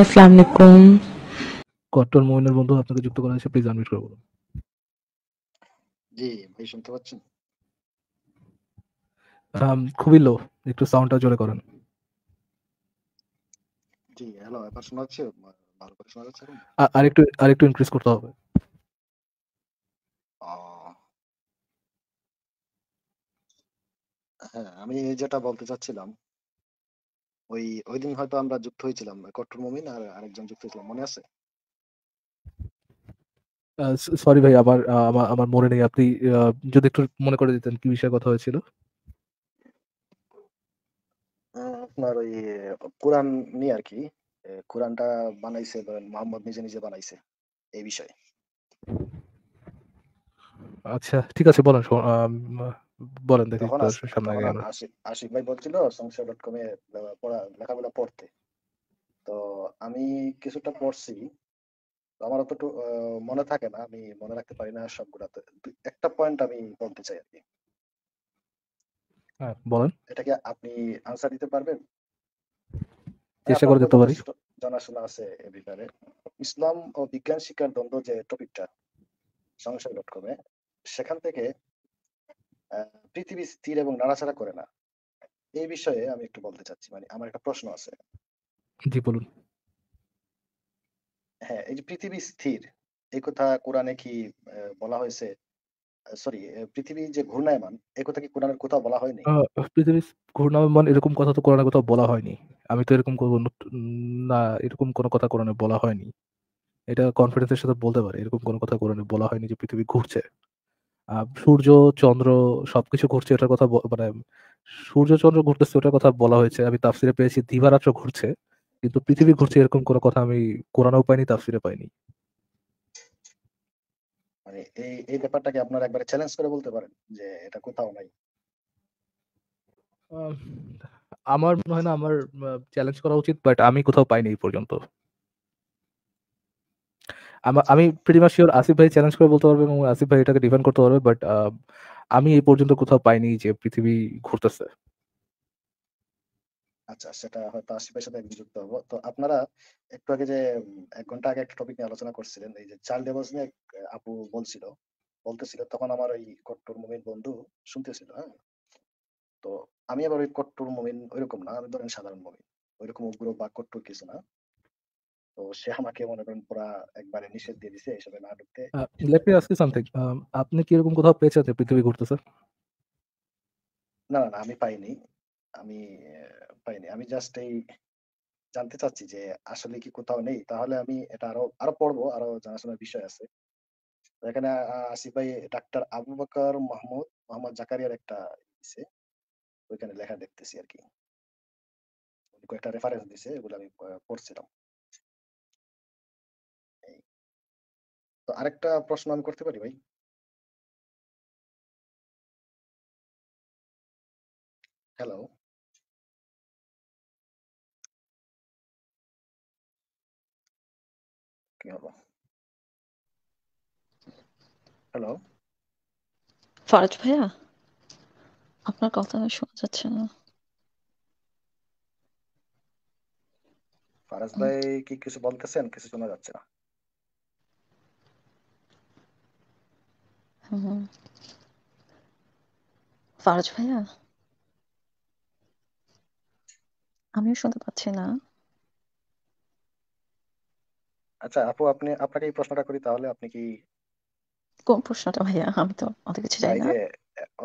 আসসালামু আলাইকুম কট্টর বন্ধু আপনাকে যুক্ত করা হয়েছে প্লিজ আনমিউট করে বলুন জি ভাই শুনতে পাচ্ছেন um, খুবই লো একটু সাউন্ডটা জোরে করেন জি হ্যালো এবার শোনা যাচ্ছে ভালো করে শোনা যাচ্ছে ইনক্রিজ করতে হবে হ্যাঁ আমি যেটা বলতে চাচ্ছিলাম ওই ওই দিন হয়তো আমরা যুক্ত হয়েছিলাম কট্টর মমিন আর আরেকজন যুক্ত হয়েছিলাম মনে আছে সরি ভাই আবার আমার আমার মনে নেই আপনি যদি একটু মনে করে দিতেন কি বিষয়ে কথা হয়েছিল আপনার ওই কোরআন নিয়ে আর কি কোরআনটা বানাইছে মোহাম্মদ নিজে নিজে বানাইছে এই বিষয়ে আচ্ছা ঠিক আছে বলেন বলেন দেখি সামনে আগে আশিক আশিক ভাই বলছিল সংসার ডট কম এ পড়া লেখাগুলো পড়তে তো আমি কিছুটা পড়ছি আমার অত মনে থাকে না আমি মনে রাখতে পারি না সবগুলাতে একটা পয়েন্ট আমি বলতে চাই আর কি হ্যাঁ বলেন এটাকে আপনি আনসার দিতে পারবেন চেষ্টা হ্যাঁ, করে দেখতে পারি জানাশোনা আছে এ ব্যাপারে ইসলাম ও বিজ্ঞান শিক্ষার দ্বন্দ্ব যে টপিকটা সংসার ডট কম এ সেখান থেকে পৃথিবী স্থির এবং নাড়াচাড়া করে না এই বিষয়ে আমি একটু বলতে চাচ্ছি মানে আমার একটা প্রশ্ন আছে জি বলুন হ্যাঁ এই যে পৃথিবী স্থির এই কথা কোরআনে কি বলা হয়েছে সরি পৃথিবী যে ঘূর্ণায়মান এই কথা কি কোরআনের কোথাও বলা হয়নি পৃথিবী ঘূর্ণায়মান এরকম কথা তো কোরআনের কোথাও বলা হয়নি আমি তো এরকম না এরকম কোনো কথা কোরআনে বলা হয়নি এটা কনফিডেন্সের সাথে বলতে পারে এরকম কোনো কথা কোরআনে বলা হয়নি যে পৃথিবী ঘুরছে সূর্য চন্দ্র সবকিছু ঘুরছে ওটার কথা মানে সূর্য চন্দ্র ঘুরতেছে ওটার কথা বলা হয়েছে আমি তাফসিরে পেয়েছি দিবারাত্র ঘুরছে কিন্তু পৃথিবী ঘুরছে এরকম কোনো কথা আমি কোরআনও পাইনি তাফসিরে পাইনি মানে এই এই ব্যাপারটাকে আপনারা একবার চ্যালেঞ্জ করে বলতে পারেন যে এটা কোথাও নাই আমার মনে হয় না আমার চ্যালেঞ্জ করা উচিত বাট আমি কোথাও পাইনি এই পর্যন্ত আমি প্রিটি মাস শিওর আসিফ ভাই চ্যালেঞ্জ করে বলতে পারবে এবং আসিফ ভাই এটাকে ডিফেন্ড করতে পারবে বাট আমি এই পর্যন্ত কোথাও পাইনি যে পৃথিবী ঘুরতেছে আচ্ছা সেটা হয়তো সাথে যুক্ত হবো তো আপনারা একটু আগে যে এক ঘন্টা আগে একটা টপিক নিয়ে আলোচনা করছিলেন এই যে চাইল্ড লেবার্স নিয়ে আপু বলছিল বলতেছিল তখন আমার ওই কট্টর মুমিন বন্ধু শুনতেছিল হ্যাঁ তো আমি আবার ওই কট্টর মুমিন ওইরকম না আমি ধরেন সাধারণ মুমিন ওইরকম উগ্র বা কট্টর কিছু না তো সে আমাকে মনে করেন নিষেধ দিয়ে um, আপনি কি এরকম কোথাও পেয়েছেন পৃথিবী না না আমি পাইনি আমি পাইনি আমি জাস্ট এই জানতে চাচ্ছি যে আসলে কি কোথাও নেই তাহলে আমি এটা আরো আরো পড়বো আরো জানাশোনার বিষয় আছে এখানে আসিফ ভাই ডাক্তার আবু বকর মাহমুদ মোহাম্মদ জাকারিয়ার একটা দিছে ওইখানে লেখা দেখতেছি আর কি কয়েকটা রেফারেন্স দিছে এগুলো আমি পড়ছিলাম আরেকটা প্রশ্ন আমি করতে পারি ভাই হ্যালো কি হলো হ্যালো ফরাজ ভাইয়া আপনার কথা আমি শোনা যাচ্ছে না ফারাজ ভাই কি কিছু বলতেছেন কিছু শোনা যাচ্ছে না হুম ফারাজ ভাইয়া আমিও শুনতে পাচ্ছি না আচ্ছা আপু আপনি আপনাকে এই প্রশ্নটা করি তাহলে আপনি কি কোন প্রশ্নটা ভাইয়া আমি তো অত কিছু জানি না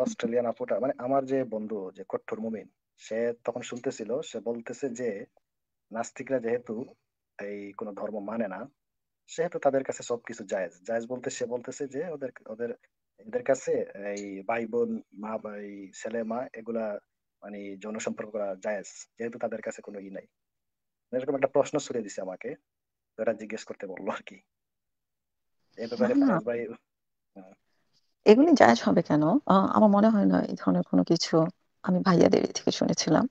অস্ট্রেলিয়ান আপুটা মানে আমার যে বন্ধু যে কট্টর মুমিন সে তখন শুনতেছিল সে বলতেছে যে নাস্তিকরা যেহেতু এই কোন ধর্ম মানে না সেহেতু তাদের কাছে সবকিছু জায়েজ জায়েজ বলতে সে বলতেছে যে ওদের ওদের এদের কাছে এই ভাই বোন মা ভাই ছেলে মা এগুলা মানে জনসম্পর্ক করা জায়েজ যেহেতু তাদের কাছে কোনো ই নাই এরকম একটা প্রশ্ন ছুড়ে দিছে আমাকে এটা জিজ্ঞেস করতে বললো আর কি হ্যাঁ। হ্যাঁ। এগুলি জায়েজ হবে কেন আমার মনে হয় না এই ধরনের কোনো কিছু আমি ভাইয়াদের থেকে শুনেছিলাম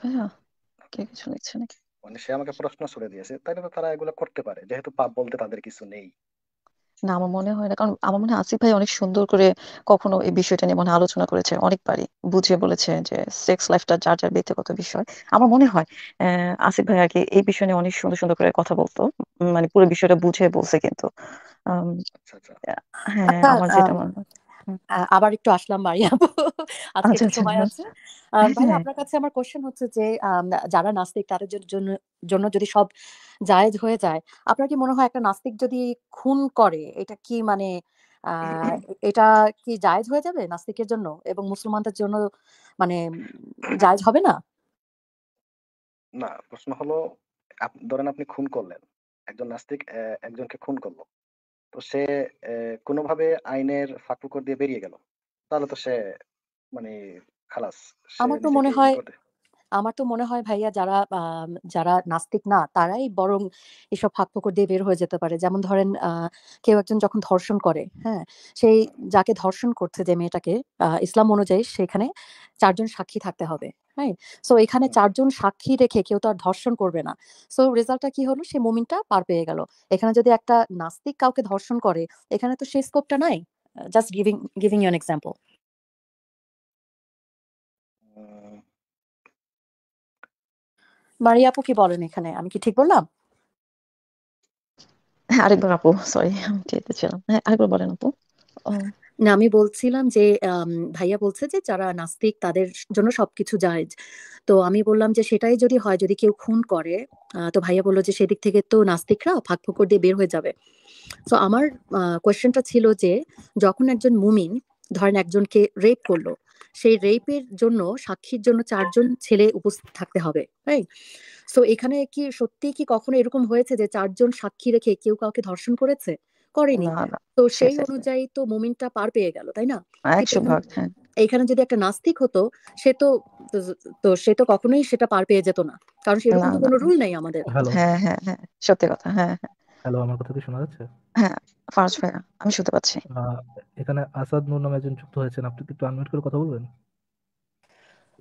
ভাইয়া কে কিছু লিখছে নাকি মানে সে আমাকে প্রশ্ন ছুড়ে দিয়েছে তাই তো তারা এগুলো করতে পারে যেহেতু পাপ বলতে তাদের কিছু নেই না আমার মনে হয় না কারণ আমার মনে হয় আসিফ ভাই অনেক সুন্দর করে কখনো এই বিষয়টা নিয়ে মনে আলোচনা করেছে অনেকবারই বুঝিয়ে বলেছে যে সেক্স লাইফটা যার যার ব্যক্তিগত বিষয় আমার মনে হয় আসিফ ভাই আগে এই বিষয় নিয়ে অনেক সুন্দর সুন্দর করে কথা বলতো মানে পুরো বিষয়টা বুঝে বলছে কিন্তু আচ্ছা, আচ্ছা। হ্যাঁ আচ্ছা, আমার যেটা মনে হয় আবার একটু আসলাম আপু আজকে আচ্ছা, একটু আচ্ছা, সময় আছে হ্যাঁ, ভাই হ্যাঁ। আপনার কাছে আমার কোশ্চেন হচ্ছে যে যারা নাস্তিক তাদের জন্য জন্য যদি সব জায়েজ হয়ে যায় আপনার কি মনে হয় একটা নাস্তিক যদি খুন করে এটা কি মানে এটা কি জায়েজ হয়ে যাবে নাস্তিকের জন্য এবং মুসলমানদের জন্য মানে জায়েজ হবে না না প্রশ্ন হলো ধরেন আপনি খুন করলেন একজন নাস্তিক একজনকে খুন করলো তো সে কোনোভাবে আইনের ফাঁকফোকর দিয়ে বেরিয়ে গেল তাহলে তো সে মানে খালাস আমার তো মনে হয় আমার তো মনে হয় ভাইয়া যারা যারা নাস্তিক না তারাই বরং এসব ফাঁক ফোকর দিয়ে বের হয়ে যেতে পারে যেমন ধরেন কেউ একজন যখন ধর্ষণ করে হ্যাঁ সেই যাকে ধর্ষণ করছে যে মেয়েটাকে ইসলাম অনুযায়ী সেখানে চারজন সাক্ষী থাকতে হবে হ্যাঁ সো এখানে চারজন সাক্ষী রেখে কেউ তো আর ধর্ষণ করবে না সো রেজাল্টটা কি হলো সে মুমিনটা পার পেয়ে গেল এখানে যদি একটা নাস্তিক কাউকে ধর্ষণ করে এখানে তো সেই স্কোপটা নাই just giving giving you an example Maria আপু কি বলেন এখানে আমি কি ঠিক বললাম আরেকবার আপু সরি আমি চেয়েছিলাম হ্যাঁ আরেকবার বলেন আপু না আমি বলছিলাম যে ভাইয়া বলছে যে যারা নাস্তিক তাদের জন্য সবকিছু যায় তো আমি বললাম যে সেটাই যদি হয় যদি কেউ খুন করে তো ভাইয়া বললো যে সেদিক থেকে তো নাস্তিকরা ফাঁক ফুকর দিয়ে বের হয়ে যাবে তো আমার কোয়েশ্চেনটা ছিল যে যখন একজন মুমিন ধরেন একজনকে রেপ করলো সেই রেপের জন্য সাক্ষীর জন্য চারজন ছেলে উপস্থিত থাকতে হবে তো এখানে কি সত্যি কি কখনো এরকম হয়েছে যে চারজন সাক্ষী রেখে কেউ কাউকে ধর্ষণ করেছে করেনি তো সেই অনুযায়ী তো মোমিনটা পার পেয়ে গেল তাই না এখানে যদি একটা নাস্তিক হতো সে তো তো- সে তো কখনোই সেটা পার পেয়ে যেত না কারণ সেরকম কোনো রুল নাই আমাদের হ্যালো হ্যাঁ হ্যাঁ হ্যাঁ সত্যি কথা হ্যাঁ হ্যাঁ হ্যালো আমার কথা কি শোনা যাচ্ছে হ্যাঁ, ফারাজ ভাই আমি শুনতে পাচ্ছি আহ, এখানে আসাদ নূর নামে একজন যুক্ত হয়েছেন আপনি কি একটু আনমিউট করে কথা বলবেন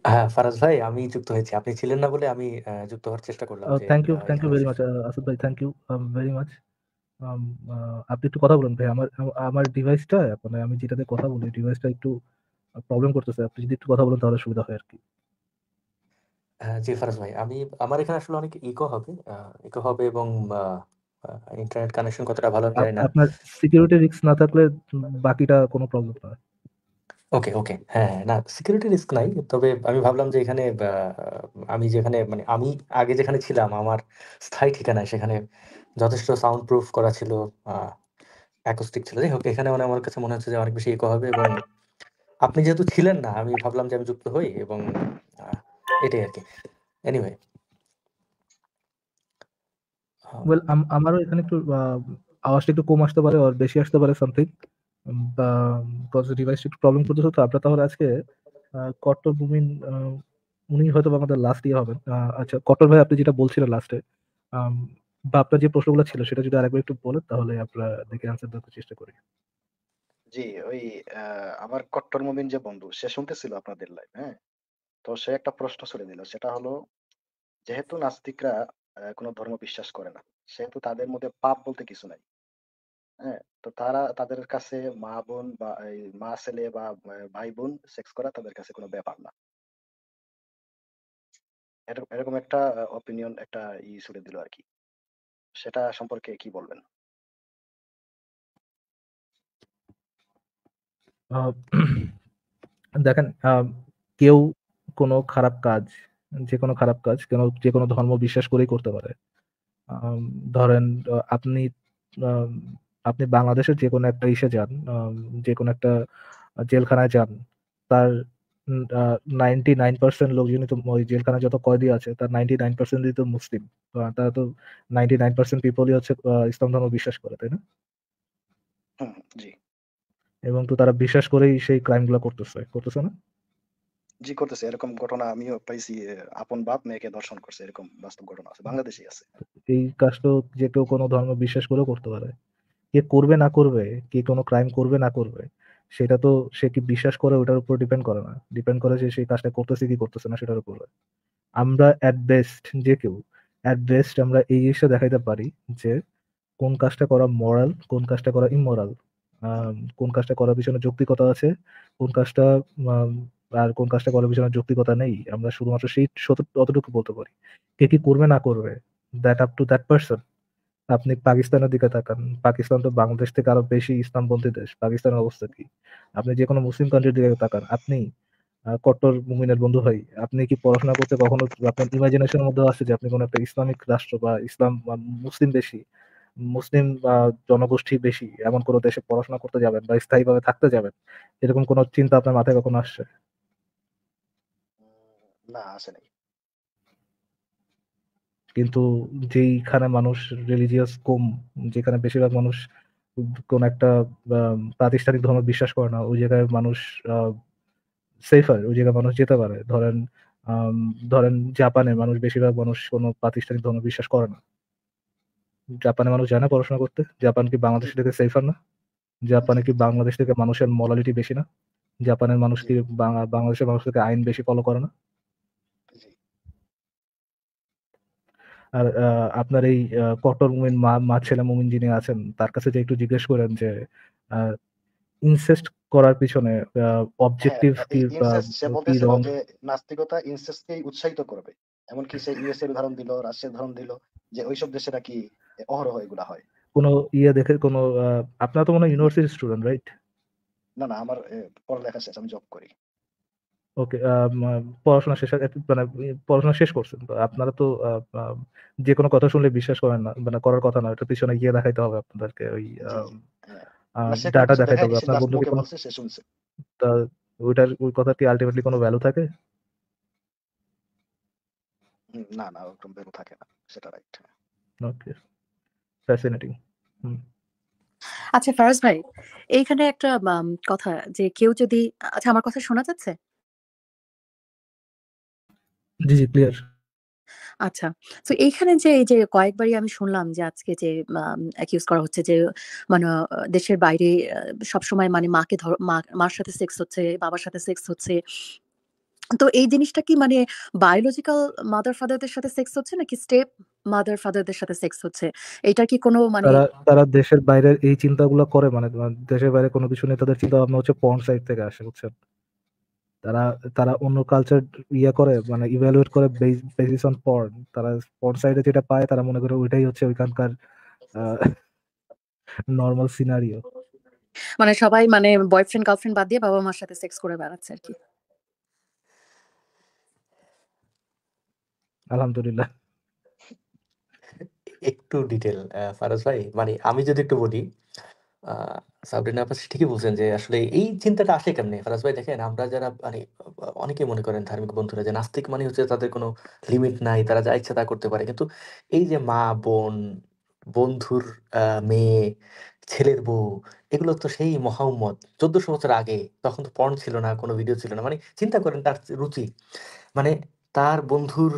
হ্যাঁ ফারাজ ভাই আমি যুক্ত হয়েছি আপনি ছিলেন না বলে আমি যুক্ত হওয়ার চেষ্টা করলাম oh, যে thank you thank you very much Asad ভাই থ্যাংক ইউ ভেরি মাচ আপনি একটু কথা বলুন ভাই আমার আমার ডিভাইসটা মানে আমি যেটাতে কথা বলি ডিভাইসটা একটু প্রবলেম করতেছে আপনি যদি একটু কথা বলেন তাহলে সুবিধা হয় আর কি জি ফারাজ ভাই আমি আমার এখানে আসলে অনেক ইকো হবে ইকো হবে এবং ইন্টারনেট কানেকশন কতটা ভালো হয় না আপনার সিকিউরিটি রিস্ক না থাকলে বাকিটা কোনো প্রবলেম হয় ওকে, ওকে। হ্যাঁ, হ্যাঁ। না সিকিউরিটি রিস্ক নাই। তবে আমি ভাবলাম যে এখানে আমি যেখানে মানে আমি আগে যেখানে ছিলাম আমার স্থায়ী ঠিকানায় সেখানে যথেষ্ট সাউন্ড প্রুফ করা ছিল। অ্যাকোস্টিক ছিল। যাই হোক এখানে মানে আমার কাছে মনে হচ্ছে যে অনেক বেশি ইকো হবে এবং আপনি যেহেতু ছিলেন না আমি ভাবলাম যে আমি যুক্ত হই এবং এটাই এটাই কি এনিওয়ে। ওয়েল আম আমারও এখানে একটু আওয়াজটা একটু কম আসতে পারে বেশি আসতে পারে সামথিং বা গজ ডিভাইসটি একটু প্রবলেম করতেছে তো আমরা তাহলে আজকে কট্টর মুমিন উনি হয়তো আমাদের লাস্ট ইয়ে হবেন আচ্ছা কট্টর ভাই আপনি যেটা বলছিলেন লাস্টে বা আপনার যে প্রশ্নগুলো ছিল সেটা যদি আরেকবার একটু বলেন তাহলে আমরা দেখে আনসার দেওয়ার চেষ্টা করি জি ওই আমার কট্টর মুমিন যে বন্ধু সে শুনতেছিল আপনাদের লাইভ হ্যাঁ তো সে একটা প্রশ্ন ছুড়ে দিল সেটা হলো যেহেতু নাস্তিকরা কোনো ধর্ম বিশ্বাস করে না সেহেতু তাদের মধ্যে পাপ বলতে কিছু নাই হ্যাঁ, তো তারা তাদের কাছে মা বোন বা এই মা ছেলে বা ভাই বোন সেক্স করা তাদের কাছে কোনো ব্যাপার না এরক- এরকম একটা অপিনিয়ন একটা ই ছুড়ে দিল আর কি সেটা সম্পর্কে কি বলবেন দেখেন কেউ কোনো খারাপ কাজ যে কোনো খারাপ কাজ কেন যে কোনো ধর্ম বিশ্বাস করেই করতে পারে ধরেন আপনি আপনি বাংলাদেশের যে কোনো একটা ইসে যান যে কোনো একটা জেলখানায় যান তার নাইনটি নাইন পার্সেন্ট লোকজনই তো ওই জেলখানায় যত কয়েদি আছে তার নাইনটি নাইন পার্সেন্টই তো মুসলিম তারা তো নাইনটি নাইন পার্সেন্ট পিপলই হচ্ছে ইসলাম ধর্ম বিশ্বাস করে তাই না এবং তো তারা বিশ্বাস করেই সেই ক্রাইম গুলো করতেছে করতেছে না জি করতেছে এরকম ঘটনা আমিও পাইছি আপন বাপ মেয়েকে দর্শন করছে এরকম বাস্তব ঘটনা আছে বাংলাদেশে আছে এই কাজ তো যে কেউ কোনো ধর্ম বিশ্বাস করেও করতে পারে কে করবে না করবে কে কোনো ক্রাইম করবে না করবে সেটা তো সে কি বিশ্বাস করে ওটার উপর ডিপেন্ড করে না ডিপেন্ড করে যে সেই কাজটা করতেছে কি করতেছে না সেটার উপর আমরা অ্যাট বেস্ট যে কেউ অ্যাট বেস্ট আমরা এই জিনিসটা দেখাইতে পারি যে কোন কাজটা করা মরাল কোন কাজটা করা ইমরাল কোন কাজটা করার পিছনে যৌক্তিকতা আছে কোন কাজটা আর কোন কাজটা করার পিছনে যৌক্তিকতা নেই আমরা শুধুমাত্র সেই অতটুকু বলতে পারি কে কি করবে না করবে that up to that person আপনি পাকিস্তানের দিকে তাকান পাকিস্তান তো বাংলাদেশ থেকে আরো বেশি ইসলামপন্থী দেশ পাকিস্তানের অবস্থা কি আপনি যে কোনো মুসলিম কান্ট্রির দিকে তাকান আপনি কট্টর মুমিনের বন্ধু ভাই আপনি কি পড়াশোনা করতে কখনো আপনার ইমাজিনেশনের মধ্যে আসছে যে আপনি কোনো একটা ইসলামিক রাষ্ট্র বা ইসলাম মুসলিম বেশি মুসলিম বা জনগোষ্ঠী বেশি এমন কোনো দেশে পড়াশোনা করতে যাবেন বা স্থায়ীভাবে থাকতে যাবেন এরকম কোনো চিন্তা আপনার মাথায় কখনো আসছে না আসে নাই কিন্তু যেইখানে মানুষ রিলিজিয়াস কম যেখানে বেশিরভাগ মানুষ কোন একটা প্রাতিষ্ঠানিক ধর্ম বিশ্বাস করে না ওই জায়গায় মানুষ সেফার ওই জায়গায় মানুষ যেতে পারে ধরেন ধরেন জাপানে মানুষ বেশিরভাগ মানুষ কোনো প্রাতিষ্ঠানিক ধর্ম বিশ্বাস করে না জাপানে মানুষ জানে না পড়াশোনা করতে জাপান কি বাংলাদেশ থেকে সেফার না জাপানে কি বাংলাদেশ থেকে মানুষের মরালিটি বেশি না জাপানের মানুষ কি বাংলাদেশের মানুষ থেকে আইন বেশি ফলো করে না আর আপনার এই কট্টর মুমিন মা মা ছেলে মুমিন যিনি আছেন তার কাছে যে একটু জিজ্ঞেস করেন যে ইনসেস্ট করার পিছনে অবজেক্টিভ হ্যাঁ, কি কি রং নাস্তিকতা ইনসেস্টকেই উৎসাহিত করবে এমনকি সে ইউএস এর উদাহরণ দিল রাশিয়ার উদাহরণ দিল যে সব দেশে নাকি অহরহ এগুলা হয় কোনো ইয়ে দেখে কোনো আপনার তো মনে হয় ইউনিভার্সিটি স্টুডেন্ট রাইট না না আমার পড়ালেখা শেষ আমি জব করি ওকে পড়াশোনা শেষ মানে পড়াশোনা শেষ করছেন আপনারা তো যে কোনো কথা শুনলে বিশ্বাস করেন না মানে করার কথা না এটা পিছনে গিয়ে দেখাইতে হবে আপনাদেরকে ওই ডাটা দেখাইতে হবে আপনার বন্ধুকে কোনো ওইটার ওই কথার কি আলটিমেটলি কোনো ভ্যালু থাকে না না ওরকম ভ্যালু থাকে না সেটা রাইট ওকে ফ্যাসিনেটিং আচ্ছা ফারাজ ভাই এইখানে একটা কথা যে কেউ যদি আচ্ছা আমার কথা শোনা যাচ্ছে জি, জি, ক্লিয়ার। আচ্ছা। তো এইখানে যে এই যে কয়েকবারই আমি শুনলাম যে আজকে যে আম করা হচ্ছে যে মানে দেশের বাইরে সবসময় মানে মাকে ধর মা মার সাথে সেক্স হচ্ছে, বাবার সাথে সেক্স হচ্ছে। তো এই জিনিসটা কি মানে বায়োলজিক্যাল মাদার ফাদারদের সাথে সেক্স হচ্ছে নাকি স্টেপ মাদার ফাদারদের সাথে সেক্স হচ্ছে? এটা কি কোনো মানে তারা দেশের বাইরের এই চিন্তাগুলা করে মানে তোমার দেশের বাইরে কোনো কিছু নিয়ে তাদের চিন্তাভাবনা হচ্ছে পর্ন সাইট থেকে আসে, বুঝছেন? তারা তারা অন্য কালচার ইয়া করে মানে ইভ্যালুয়েট করে বেসিস অন পর্ন তারা পর্ন সাইডে যেটা পায় তারা মনে করে ওইটাই হচ্ছে ওইখানকার নর্মাল সিনারিও মানে সবাই মানে বয়ফ্রেন্ড গার্লফ্রেন্ড বাদ দিয়ে বাবা মার সাথে সেক্স করে বেড়াচ্ছে আর কি আলহামদুলিল্লাহ একটু ডিটেল ফারাজ ভাই মানে আমি যদি একটু বলি সাবরিনা আপা ঠিকই বলছেন যে আসলে এই চিন্তাটা আসে কেমনি ফারাজ ভাই দেখেন আমরা যারা মানে অনেকে মনে করেন ধার্মিক বন্ধুরা যে নাস্তিক মানে হচ্ছে তাদের কোনো লিমিট নাই। তারা যা ইচ্ছা তা করতে পারে। কিন্তু এই যে মা, বোন, বন্ধুর মেয়ে, ছেলের বউ এগুলো তো সেই মহাম্মদ চোদ্দশো বছর আগে তখন তো পর্ন ছিল না, কোনো ভিডিও ছিল না। মানে চিন্তা করেন তার রুচি। মানে তার বন্ধুর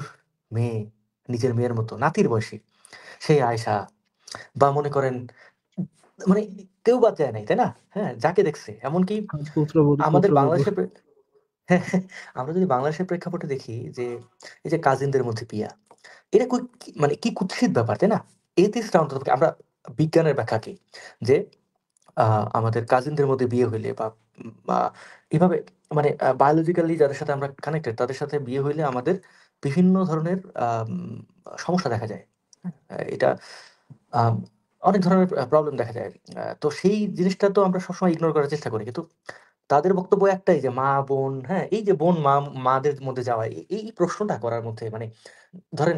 মেয়ে নিজের মেয়ের মতো নাতির বয়সী। সেই আয়েশা বা মনে করেন মানে কেউ বাঁচায় নাই তাই না হ্যাঁ যাকে দেখছে এমনকি আমাদের বাংলাদেশের আমরা যদি বাংলাদেশের প্রেক্ষাপটে দেখি যে এই যে কাজিনদের মধ্যে পিয়া এটা কই মানে কি কুৎসিত ব্যাপার তাই না এতিসরা অন্তত আমরা বিজ্ঞানের ব্যাখ্যা কি যে আমাদের কাজিনদের মধ্যে বিয়ে হইলে বা এভাবে মানে বায়োলজিক্যালি যাদের সাথে আমরা কানেক্টেড তাদের সাথে বিয়ে হইলে আমাদের বিভিন্ন ধরনের সমস্যা দেখা যায় এটা অনেক ধরনের প্রবলেম দেখা যায় তো সেই জিনিসটা তো আমরা সবসময় ইগনোর করার চেষ্টা করি কিন্তু তাদের বক্তব্য একটাই যে মা বোন হ্যাঁ এই যে বোন মা মাদের মধ্যে যাওয়া এই প্রশ্নটা করার মধ্যে মানে ধরেন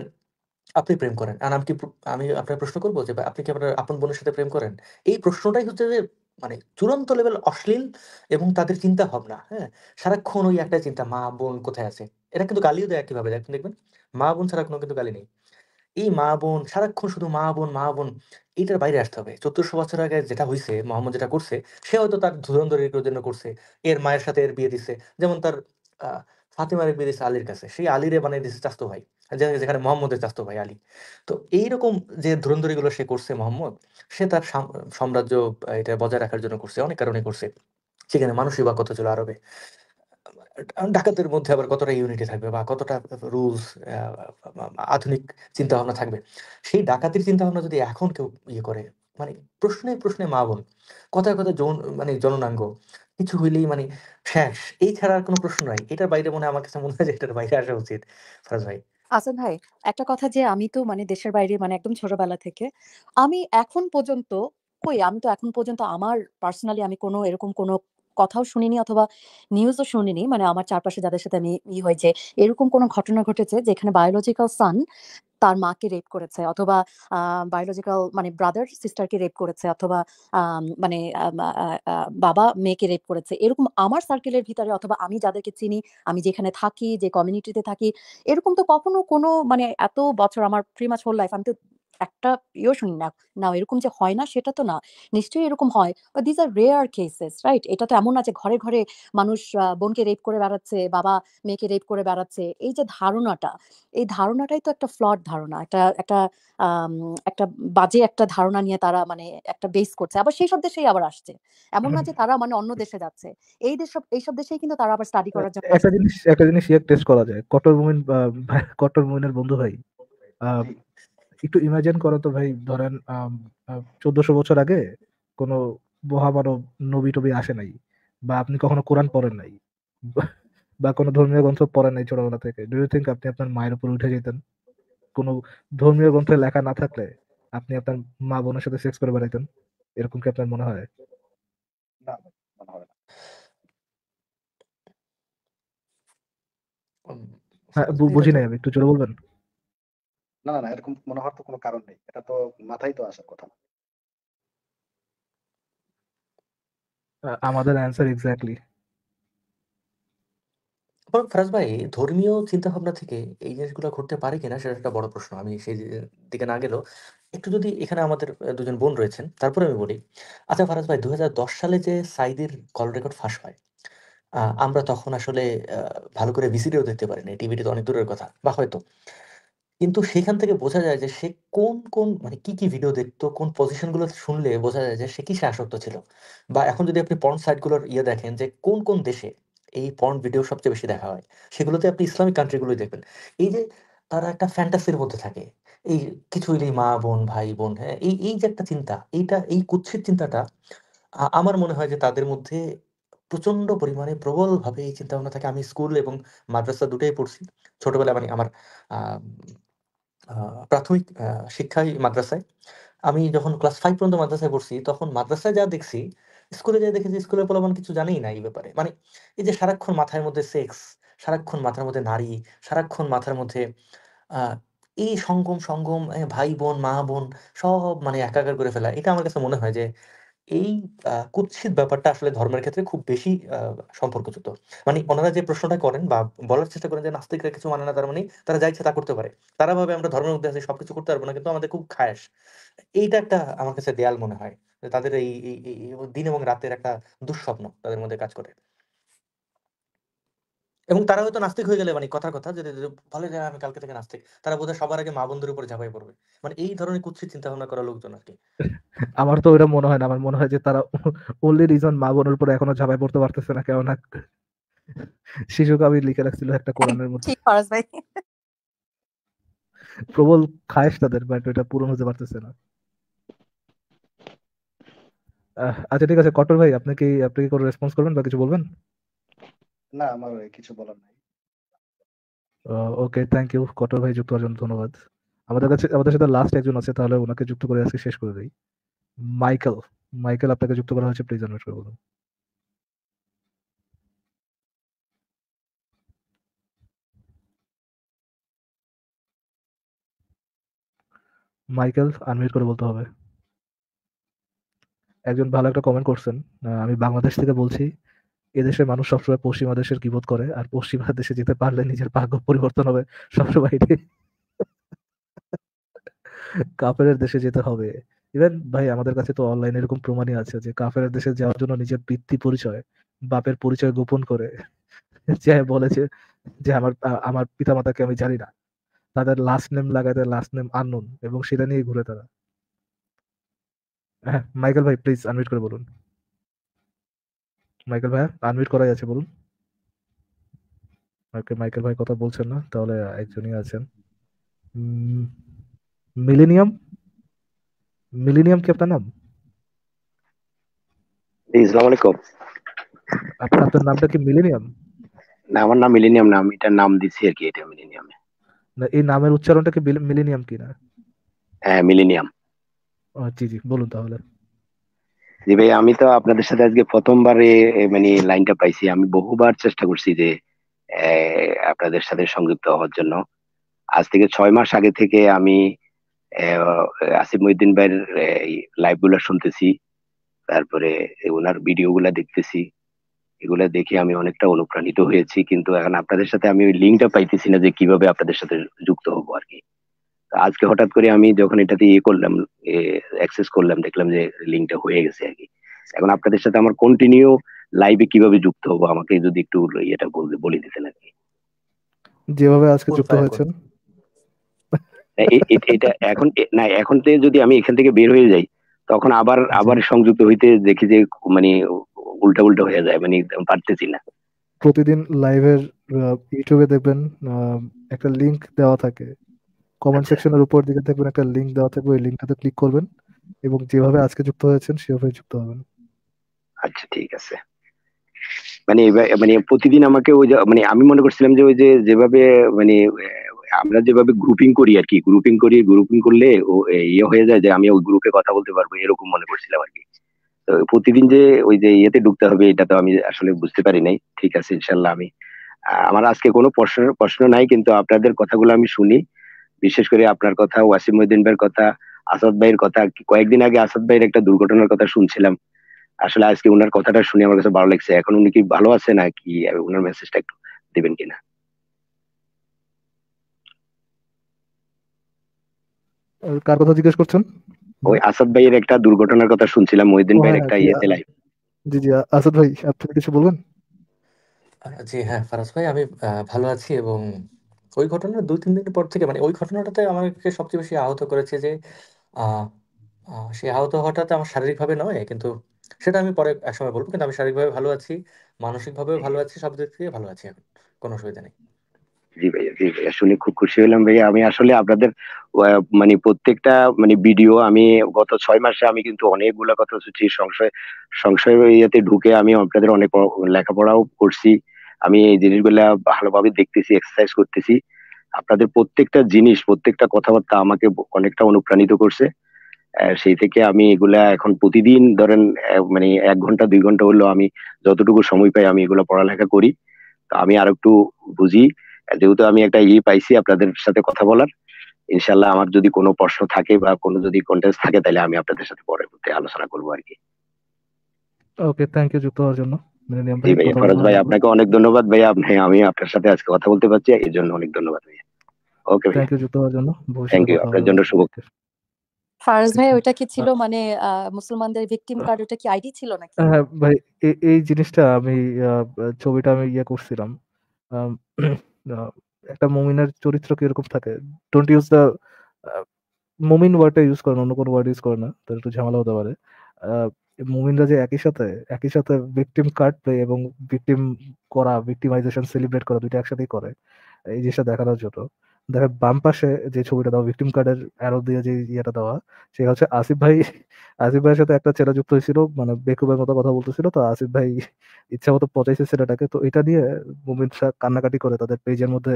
আপনি প্রেম করেন আর আমি কি আমি আপনার প্রশ্ন করবো যে আপনি কি আপনার আপন বোনের সাথে প্রেম করেন এই প্রশ্নটাই হচ্ছে যে মানে চূড়ান্ত লেভেল অশ্লীল এবং তাদের চিন্তা ভাবনা হ্যাঁ সারাক্ষণ ওই একটাই চিন্তা মা বোন কোথায় আছে এটা কিন্তু গালিও দেয় একইভাবে দেখবেন মা বোন ছাড়া কোনো কিন্তু গালি নেই এই মা বোন সারাক্ষণ শুধু মা বোন মা বোন এটার বাইরে আসতে হবে চোদ্দশো বছর আগে যেটা হয়েছে মোহাম্মদ যেটা করছে সে হয়তো তার ধুরন্ধরের জন্য করছে এর মায়ের সাথে এর বিয়ে দিছে যেমন তার আহ বিয়ে দিছে আলীর কাছে সেই আলীরে বানিয়ে দিছে চাস্ত ভাই যেখানে মোহাম্মদের চাস্ত ভাই আলী তো এইরকম যে ধুরন্ধরিগুলো সে করছে মোহাম্মদ সে তার সাম্রাজ্য এটা বজায় রাখার জন্য করছে অনেক কারণে করছে সেখানে মানুষই বা কত ছিল আরবে ডাকাতের মধ্যে আবার কতটা ইউনিটি থাকবে বা কতটা রুলস আধুনিক চিন্তা ভাবনা থাকবে সেই ডাকাতির চিন্তা ভাবনা যদি এখন কেউ ইয়ে করে মানে প্রশ্নে প্রশ্নে মা বোন কথায় কথা যৌন মানে জননাঙ্গ কিছু হইলেই মানে শেষ এই ছাড়া আর কোনো প্রশ্ন নাই এটার বাইরে মনে আমার কাছে মনে হয় যে এটার বাইরে আসা উচিত ফরাজ ভাই আসান ভাই একটা কথা যে আমি তো মানে দেশের বাইরে মানে একদম ছোটবেলা থেকে আমি এখন পর্যন্ত কই আমি তো এখন পর্যন্ত আমার পার্সোনালি আমি কোনো এরকম কোনো কথাও শুনিনি অথবা নিউজও শুনিনি মানে আমার চারপাশে যাদের সাথে আমি ই হয়েছে এরকম কোনো ঘটনা ঘটেছে যেখানে বায়োলজিক্যাল সান তার মাকে রেপ করেছে অথবা বায়োলজিক্যাল মানে ব্রাদার সিস্টারকে রেপ করেছে অথবা মানে বাবা মেয়েকে রেপ করেছে এরকম আমার সার্কেলের ভিতরে অথবা আমি যাদেরকে চিনি আমি যেখানে থাকি যে কমিউনিটিতে থাকি এরকম তো কখনো কোনো মানে এত বছর আমার প্রিমাচ হোল লাইফ আমি তো একটা ইয়েও শুনি না না এরকম যে হয় না সেটা তো না নিশ্চয়ই এরকম হয় these are rare cases right এটা তো এমন আছে ঘরে ঘরে মানুষ বোনকে রেপ করে বেড়াচ্ছে বাবা মেয়েকে রেপ করে বেড়াচ্ছে এই যে ধারণাটা এই ধারণাটাই তো একটা ফ্লট ধারণা একটা একটা একটা বাজে একটা ধারণা নিয়ে তারা মানে একটা বেস করছে আবার সেই সব দেশেই আবার আসছে এমন না যে তারা মানে অন্য দেশে যাচ্ছে এই দেশ এই সব দেশেই কিন্তু তারা আবার স্টাডি করার জন্য একটা জিনিস একটা জিনিস টেস্ট করা যায় কটর মুমিন কটর মুমিনের বন্ধু ভাই একটু ইমাজিন করো তো ভাই ধরেন চোদ্দশো বছর আগে কোনো মহামানব নবী টবি আসে নাই বা আপনি কখনো কোরআন পড়েন নাই বা কোনো ধর্মীয় গ্রন্থ পড়েন নাই ছোটবেলা থেকে ডু ইউ থিঙ্ক আপনি আপনার মায়ের উপর উঠে যেতেন কোনো ধর্মীয় গ্রন্থে লেখা না থাকলে আপনি আপনার মা বোনের সাথে সেক্স করে বেড়াইতেন এরকম কি আপনার মনে হয় হ্যাঁ বুঝি নাই আমি একটু চলে বলবেন না, না, না এরকম মনে হওয়ার তো কোনো কারণ নেই। এটা তো মাথায় তো আসার কথা না। আমাদের অ্যানসার এক্সাক্টলি। ফরাজ ভাই ধর্মীয় চিন্তা ভাবনা থেকে এই জিনিসগুলো ঘটতে পারে কিনা সেটা একটা বড় প্রশ্ন। আমি সেই দিকে না গেলেও একটু যদি এখানে আমাদের দুজন বোন রয়েছেন। তারপরে আমি বলি। আচ্ছা ফরাজ ভাই ২০১০ সালে যে সাঈদীর কল রেকর্ড ফাঁস হয়, আ আমরা তখন আসলে আ ভালো করে ভিসিডিও দেখতে পারিনি। টিভিটা তো অনেক দূরের কথা বা হয়তো। কিন্তু সেখান থেকে বোঝা যায় যে সে কোন কোন মানে কি কি ভিডিও দেখতো কোন পজিশনগুলো শুনলে বোঝা যায় যে সে কি সে আসক্ত ছিল বা এখন যদি আপনি পর্ন সাইটগুলোর ইয়ে দেখেন যে কোন কোন দেশে এই পর্ন ভিডিও সবচেয়ে বেশি দেখা হয় সেগুলোতে আপনি ইসলামিক কান্ট্রিগুলোই দেখবেন এই যে তারা একটা ফ্যান্টাসির মধ্যে থাকে এই কিছু নেই মা বোন ভাই বোন হ্যাঁ এই এই যে একটা চিন্তা এইটা এই কুৎসিত চিন্তাটা আমার মনে হয় যে তাদের মধ্যে প্রচন্ড পরিমাণে প্রবলভাবে এই চিন্তা ভাবনা থাকে আমি স্কুল এবং মাদ্রাসা দুটোই পড়ছি ছোটবেলায় মানে আমার প্রাথমিক শিক্ষাই মাদ্রাসায় আমি যখন ক্লাস ফাইভ পর্যন্ত মাদ্রাসায় পড়ছি তখন মাদ্রাসায় যা দেখছি স্কুলে যা দেখেছি স্কুলের পোলাপান কিছু জানেই না এই ব্যাপারে মানে এই যে সারাক্ষণ মাথার মধ্যে সেক্স সারাক্ষণ মাথার মধ্যে নারী সারাক্ষণ মাথার মধ্যে এই সঙ্গম সঙ্গম ভাই বোন মা বোন সব মানে একাকার করে ফেলা এটা আমার কাছে মনে হয় যে এই কুৎসিত ব্যাপারটা আসলে ধর্মের ক্ষেত্রে খুব বেশি সম্পর্কযুক্ত মানে ওনারা যে প্রশ্নটা করেন বা বলার চেষ্টা করেন যে নাস্তিকরা কিছু মানে না তার মানে তারা যা ইচ্ছা তা করতে পারে তারা ভাবে আমরা ধর্মের মধ্যে আছি সবকিছু করতে পারবো না কিন্তু আমাদের খুব খায়াস এইটা একটা আমার কাছে দেয়াল মনে হয় তাদের এই দিন এবং রাতের একটা দুঃস্বপ্ন তাদের মধ্যে কাজ করে এবং তারা হয়তো নাস্তিক হয়ে গেলে মানে কথার কথা যে ভালো যে আমি কালকে থেকে নাস্তিক তারা বোধহয় সবার আগে মা বন্ধুর উপরে ঝাঁপাই পড়বে মানে এই ধরনের কুৎসিত চিন্তা ভাবনা করা লোকজন আর কি আমার তো ওইটা মনে হয় না আমার মনে হয় যে তারা ওনলি রিজন মা বোনের উপরে এখনো ঝাঁপাই পড়তে পারতেছে না কেন না শিশু কবি লিখে রাখছিল একটা কোরআনের মধ্যে ঠিক ফরাজ ভাই প্রবল খায়েশ তাদের বাট ওটা পূরণ হতে পারতেছে না আচ্ছা ঠিক আছে কটর ভাই আপনি কি আপনি কি কোনো রেসপন্স করবেন বা কিছু বলবেন না আমার কিছু বলার নাই ওকে থ্যাংক ইউ কটর ভাই যুক্ত হওয়ার জন্য ধন্যবাদ আমাদের কাছে আমাদের সাথে লাস্ট একজন আছে তাহলে ওনাকে যুক্ত করে আজকে শেষ করে দিই মাইকেল মাইকেল আপনাকে যুক্ত করা হয়েছে প্লিজ অনুরোধ করে বলুন মাইকেল আনমিউট করে বলতে হবে একজন ভালো একটা কমেন্ট করছেন আমি বাংলাদেশ থেকে বলছি এদেশের মানুষ সবসময় পশ্চিমা দেশের বোধ করে আর পশ্চিমা দেশে যেতে পারলে নিজের ভাগ্য পরিবর্তন হবে সবসময় কাপের দেশে যেতে হবে ইভেন ভাই আমাদের কাছে তো অনলাইনে এরকম প্রমাণই আছে যে কাপের দেশে যাওয়ার জন্য নিজের বৃত্তি পরিচয় বাপের পরিচয় গোপন করে যে বলেছে যে আমার আমার পিতামাতাকে আমি জানি না তাদের লাস্ট নেম লাগায় তাদের লাস্ট নেম আননোন এবং সেটা নিয়ে ঘুরে তারা হ্যাঁ মাইকেল ভাই প্লিজ আনমিট করে বলুন মাইকেল ভাই আনমিউট করাই আছে বলুন ওকে মাইকেল ভাই কথা বলছেন না তাহলে একজনই আছেন মিলেনিয়াম মিলেনিয়াম কি আপনার নাম ইসলাম আলাইকুম আপনার আচ্ছা, আপনার নামটা কি মিলেনিয়াম না আমার নাম মিলেনিয়াম না আমি এটা নাম দিছি আর কি এটা মিলেনিয়ামে না এই নামের উচ্চারণটা কি মিলেনিয়াম কিনা হ্যাঁ মিলেনিয়াম জি জি বলুন তাহলে জি ভাই আমি তো আপনাদের সাথে আজকে প্রথমবারে মানে লাইনটা পাইছি আমি বহুবার চেষ্টা করছি যে আপনাদের সাথে সংযুক্ত হওয়ার জন্য আজ থেকে ছয় মাস আগে থেকে আমি আসিফ মহিদ্দিন ভাইয়ের লাইভ গুলা শুনতেছি তারপরে ওনার ভিডিও গুলা দেখতেছি এগুলা দেখে আমি অনেকটা অনুপ্রাণিত হয়েছি কিন্তু এখন আপনাদের সাথে আমি ওই লিঙ্কটা পাইতেছি না যে কিভাবে আপনাদের সাথে যুক্ত হবো আর কি আজকে হঠাৎ করে আমি যখন এটাতে ইয়ে করলাম অ্যাক্সেস করলাম দেখলাম যে লিঙ্কটা হয়ে গেছে আর কি এখন আপনাদের সাথে আমার কন্টিনিউ লাইভে কিভাবে যুক্ত হবো আমাকে যদি একটু এটা বলতে বলে দিতেন আর কি যেভাবে আজকে যুক্ত হয়েছেন হ্যাঁ, এটা এখন না এখন থেকে যদি আমি এখান থেকে বের হয়ে যাই তখন আবার আচ্ছা। আবার সংযুক্ত হইতে দেখি যে মানে উল্টা উল্টা হয়ে যায় মানে পারতেছি না প্রতিদিন লাইভের ইউটিউবে দেখবেন একটা লিংক দেওয়া থাকে কমেন্ট সেকশনের উপর দিকে দেখবেন একটা লিংক দেওয়া থাকবে ওই লিংকটাতে ক্লিক করবেন এবং যেভাবে আজকে যুক্ত হয়েছেন সেভাবে যুক্ত হবেন আচ্ছা ঠিক আছে মানে মানে প্রতিদিন আমাকে ওই মানে আমি মনে করছিলাম যে ওই যে যেভাবে মানে আমরা যেভাবে গ্রুপিং করি আর কি গ্রুপিং করি গ্রুপিং করলে ও ইয়ে হয়ে যায় যে আমি ওই গ্রুপে কথা বলতে পারবো এরকম মনে করছিলাম আর কি তো প্রতিদিন যে ওই যে ইয়েতে ঢুকতে হবে এটা তো আমি আসলে বুঝতে পারি নাই ঠিক আছে ইনশাল্লাহ আমি আমার আজকে কোনো প্রশ্ন প্রশ্ন নাই কিন্তু আপনাদের কথাগুলো আমি শুনি বিশেষ করে আপনার কথা ওয়াসিম উদ্দিন ভাইয়ের কথা আসাদ ভাইয়ের কথা কয়েকদিন আগে আসাদ ভাইয়ের একটা দুর্ঘটনার কথা শুনছিলাম আসলে আজকে উনার কথাটা শুনে আমার কাছে ভালো লাগছে এখন উনি কি ভালো আছে না কি উনার মেসেজটা একটু দেবেন কিনা কার কথা জিজ্ঞেস করছেন ওই আসাদ ভাইয়ের একটা দুর্ঘটনার কথা শুনছিলাম মহিউদ্দিন ভাইয়ের হ্যাঁ, একটা ইয়েতে লাইভ জি জি আসাদ ভাই আপনি কিছু বলবেন জি হ্যাঁ ফারাজ ভাই আমি ভালো আছি এবং ওই ঘটনার দুই তিন দিন পর থেকে মানে ওই ঘটনাটাতে আমাকে সবচেয়ে বেশি আহত করেছে যে আহ আহ, সে আহত হওয়াটাতে আমার শারীরিকভাবে নয় কিন্তু সেটা আমি পরে একসময় বলবো কিন্তু আমি শারীরিকভাবে ভালো আছি মানসিকভাবেও ভালো আছি সব দিক থেকে ভালো আছি এখন কোনো অসুবিধা নেই জি ভাইয়া জি ভাইয়া শুনে খুব খুশি হলাম ভাইয়া আমি আসলে আপনাদের মানে প্রত্যেকটা মানে ভিডিও আমি গত ছয় মাসে আমি কিন্তু অনেকগুলো কথা শুনছি সংশয় সংশয় ইয়েতে ঢুকে আমি আপনাদের অনেক লেখাপড়াও করছি আমি এই জিনিসগুলা ভালোভাবে দেখতেছি এক্সারসাইজ করতেছি আপনাদের প্রত্যেকটা জিনিস প্রত্যেকটা কথাবার্তা আমাকে অনেকটা অনুপ্রাণিত করছে সেই থেকে আমি এগুলা এখন প্রতিদিন ধরেন মানে এক ঘন্টা দুই ঘন্টা হলেও আমি যতটুকু সময় পাই আমি এগুলো পড়ালেখা করি তো আমি আর একটু বুঝি যেহেতু আমি একটা ইয়ে পাইছি আপনাদের সাথে কথা বলার ইনশাল্লাহ আমার যদি কোনো প্রশ্ন থাকে বা কোনো যদি কন্টেন্স থাকে তাহলে আমি আপনাদের সাথে পরে আলোচনা করবো আর কি ওকে থ্যাংক ইউ যুক্ত হওয়ার জন্য মানে ভাই আপনাকে অনেক ধন্যবাদ আপনি আমি আপনার সাথে আজকে কথা বলতে পারছি জন্য অনেক ধন্যবাদ ভাইয়া ওকে থ্যাংক ইউ যুক্ত জন্য থ্যাংক ইউ আপনার জন্য শুভ ফারজ ভাই ওটা কি ছিল মানে মুসলমানদের ভিকটিম কার্ড ওটা কি আইডি ছিল নাকি হ্যাঁ ভাই এই জিনিসটা আমি ছবিটা আমি ইয়ে করছিলাম একটা মুমিনের চরিত্র কি এরকম থাকে ডোন্ট ইউজ দা মুমিন ওয়ার্ডটা ইউজ করে অন্য কোনো ওয়ার্ড ইউজ করে না তার একটু ঝামেলা হতে পারে মুমিনরা যে একই সাথে একই সাথে ভিকটিম কার্ড প্লে এবং ভিকটিম করা ভিকটিমাইজেশন সেলিব্রেট করা দুইটা একসাথেই করে এই জিনিসটা দেখানোর জন্য দেখেন বাম পাশে যে ছবিটা দেওয়া ভিকটিম কার্ডের অ্যারো দিয়ে যে ইয়েটা দেওয়া সে হচ্ছে আসিফ ভাই আসিফ ভাইয়ের সাথে একটা ছেলে যুক্ত হয়েছিল মানে বেকুবের মতো কথা বলতেছিল তো আসিফ ভাই ইচ্ছা মতো পচাইছে ছেলেটাকে তো এটা নিয়ে মুমিন শাহ কান্নাকাটি করে তাদের পেজের মধ্যে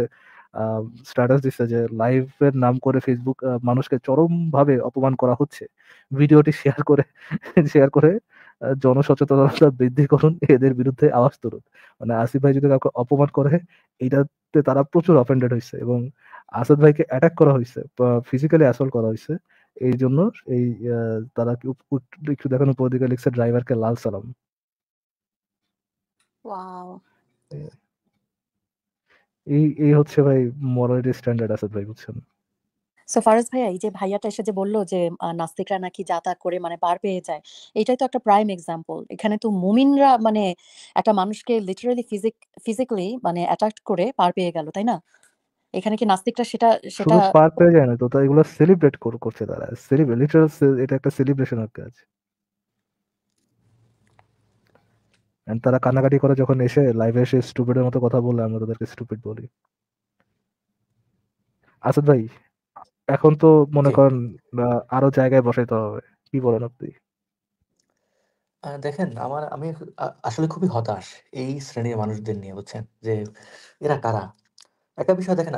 স্ট্যাটাস দিচ্ছে যে লাইভের নাম করে ফেসবুক মানুষকে চরমভাবে অপমান করা হচ্ছে ভিডিওটি শেয়ার করে শেয়ার করে জনসচেতনতা বৃদ্ধি করুন এদের বিরুদ্ধে আওয়াজ তুলুন মানে আসিফ ভাই যদি কাউকে অপমান করে এইটাতে তারা প্রচুর অফেন্ডেড হয়েছে এবং আসাদ ভাইকে অ্যাটাক করা হয়েছে ফিজিক্যালি অ্যাসল্ট করা হয়েছে এই জন্য এই তারা একটু দেখানো উপর দিকে লিখছে ড্রাইভারকে লাল সালাম ওয়াও এই এই হচ্ছে ভাই মোরালিটি স্ট্যান্ডার্ড আছে ভাই বুঝছেন সো ফারাজ ভাইয়া এই যে ভাইয়াটা এসে যে বললো যে নাস্তিকরা নাকি যাতা করে মানে পার পেয়ে যায় এটাই তো একটা প্রাইম এক্সাম্পল এখানে তো মুমিনরা মানে একটা মানুষকে লিটারালি ফিজিক ফিজিক্যালি মানে অ্যাটাক করে পার পেয়ে গেল তাই না এখানে কি নাস্তিকরা সেটা সেটা পার পেয়ে যায় না তো এগুলো সেলিব্রেট করছে তারা সেলিব্রেট লিটারাল এটা একটা সেলিব্রেশনের কাজ অ্যান্ড তারা কানাকাটি করে যখন এসে লাইভে এসে স্টুপিডের মতো কথা বলে আমরা তাদেরকে স্টুপিড বলি আসাদ ভাই এখন তো মনে করেন আরো জায়গায় বসাইতে হবে কি বলেন আপনি দেখেন আমার আমি আসলে খুবই হতাশ এই শ্রেণীর মানুষদের নিয়ে বুঝছেন যে এরা কারা একটা বিষয় দেখেন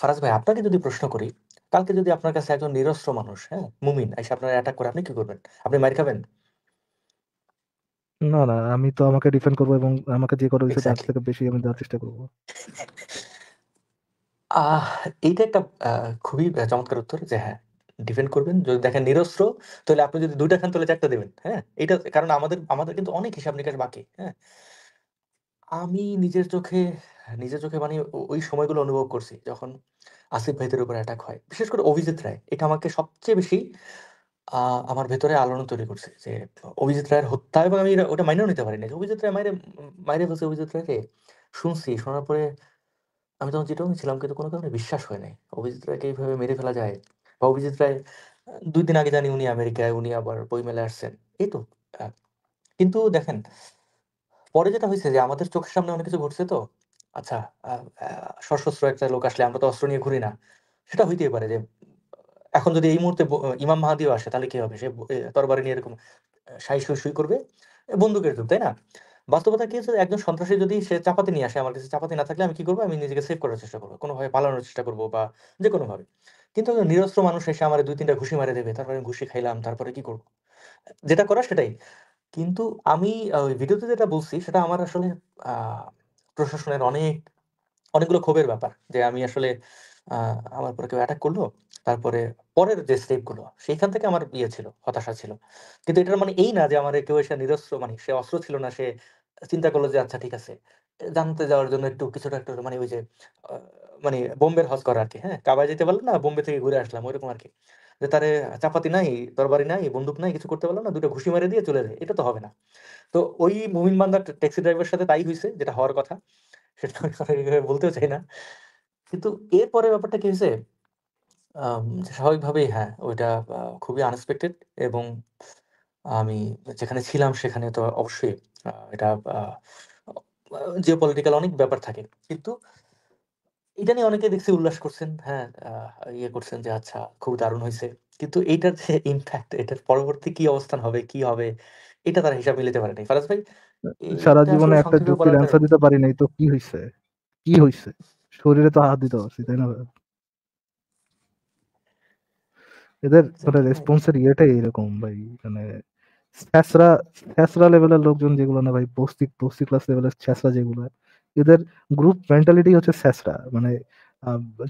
ফারাজ ভাই আপনাকে যদি প্রশ্ন করি কালকে যদি আপনার কাছে একজন নিরস্ত্র মানুষ হ্যাঁ মুমিন এসে আপনার অ্যাটাক করে আপনি কি করবেন আপনি মার খাবেন না, না। আমি তো আমাকে ডিফেন্ড করবো এবং আমাকে যে করা হইছে তার থেকে বেশি আমি দেওয়ার চেষ্টা করব। এইটা একটা খুবই চমৎকার উত্তর যে হ্যাঁ, ডিফেন্ড করবেন। যদি দেখেন নিরস্ত্র, তাহলে আপনি যদি দুইটা খান তাহলে চারটা দেবেন হ্যাঁ? এটা কারণ আমাদের আমাদের কিন্তু অনেক হিসাব-নিকাশ বাকি। হ্যাঁ? আমি নিজের চোখে নিজের চোখে মানে ওই সময়গুলো অনুভব করছি যখন আসিফ ভাইদের উপর অ্যাটাক হয়। বিশেষ করে অভিজিৎ রায়। এটা আমাকে সবচেয়ে বেশি আমার ভেতরে আলোড়ন তৈরি করছে যে অভিজিৎ রায়ের হত্যা এবং আমি ওটা মাইনেও নিতে পারি যে অভিজিৎ রায় মাইরে মাইরে ফেলছে অভিজিৎ রায়কে শুনছি শোনার পরে আমি তখন যেটা ছিলাম কিন্তু কোনো কারণে বিশ্বাস হয় নাই অভিজিৎ রায়কে এইভাবে মেরে ফেলা যায় বা অভিজিৎ রায় দুই দিন আগে জানি উনি আমেরিকায় উনি আবার বই মেলায় আসছেন এই তো কিন্তু দেখেন পরে যেটা হয়েছে যে আমাদের চোখের সামনে অনেক কিছু ঘটছে তো আচ্ছা আহ, আহ, সশস্ত্র একটা লোক আসলে আমরা তো অস্ত্র নিয়ে ঘুরি না সেটা হইতেই পারে যে এখন যদি এই মুহূর্তে ইমাম মাহাদিও আসে তাহলে কি হবে সে তরবারি নিয়ে এরকম সাই সুই সুই করবে বন্দুকের যুগ তাই না বাস্তবতা কি একজন সন্ত্রাসী যদি সে চাপাতি নিয়ে আসে আমার কাছে চাপাতি না থাকলে আমি কি করবো আমি নিজেকে সেভ করার চেষ্টা করবো কোনোভাবে পালানোর চেষ্টা করবো বা যে কোনোভাবে কিন্তু একজন নিরস্ত্র মানুষ এসে আমার দুই তিনটা ঘুষি মারে দেবে তারপরে আমি ঘুষি খাইলাম তারপরে কি করবো যেটা করা সেটাই কিন্তু আমি ভিডিওতে যেটা বলছি সেটা আমার আসলে প্রশাসনের অনেক অনেকগুলো ক্ষোভের ব্যাপার যে আমি আসলে আমার পরে কেউ অ্যাটাক করলো তারপরে পরের যে স্টেপগুলো সেইখান থেকে আমার ইয়ে ছিল হতাশা ছিল কিন্তু এটার মানে এই না যে আমার কেউ এসে নিজস্ব মানে সে অস্ত্র ছিল না সে চিন্তা করলো যে আচ্ছা ঠিক আছে জানতে যাওয়ার জন্য একটু কিছুটা একটু মানে ওই যে মানে বোম্বের হজ করা আর কি হ্যাঁ কাবায় যেতে পারলো না বোম্বে থেকে ঘুরে আসলাম ওইরকম আর কি যে তারে চাপাতি নাই তরবারি নাই বন্দুক নাই কিছু করতে পারলো না দুটো ঘুষি মেরে দিয়ে চলে যায় এটা তো হবে না তো ওই মুমিন বান্দার ট্যাক্সি ড্রাইভারের সাথে তাই হয়েছে যেটা হওয়ার কথা সেটা বলতেও চাই না কিন্তু এরপরে ব্যাপারটা কি হয়েছে স্বাভাবিকভাবেই হ্যাঁ, ওইটা খুবই আনএক্সপেক্টেড এবং আমি যেখানে ছিলাম সেখানে তো অবশ্যই এটা জিও পলিটিক্যাল অনেক ব্যাপার থাকে। কিন্তু এটা নিয়ে অনেকে দেখছি উল্লাস করছেন। হ্যাঁ, ইয়ে করছেন যে আচ্ছা খুব দারুণ হয়েছে কিন্তু এইটার যে ইমপ্যাক্ট এটার পরবর্তী কি অবস্থান হবে, কি হবে এটা তারা হিসাব মিলাতে পারেনি। ফারাজ ভাই সারা জীবনে একটা যুক্তির ঝুঁকির অ্যান্সার দিতে পারি নাই তো কি হইছে? কি হইছে? শরীরে তো হাত দিতে পারছি, তাই না এদের মানে আচ্ছা, রেসপন্সের আচ্ছা। ইয়েটাই এরকম ভাই মানে ছ্যাসরা ছ্যাসরা লেভেলের লোকজন যেগুলো না ভাই বস্তি বস্তি ক্লাস লেভেলের ছ্যাসরা যেগুলো এদের গ্রুপ মেন্টালিটি হচ্ছে ছ্যাসরা মানে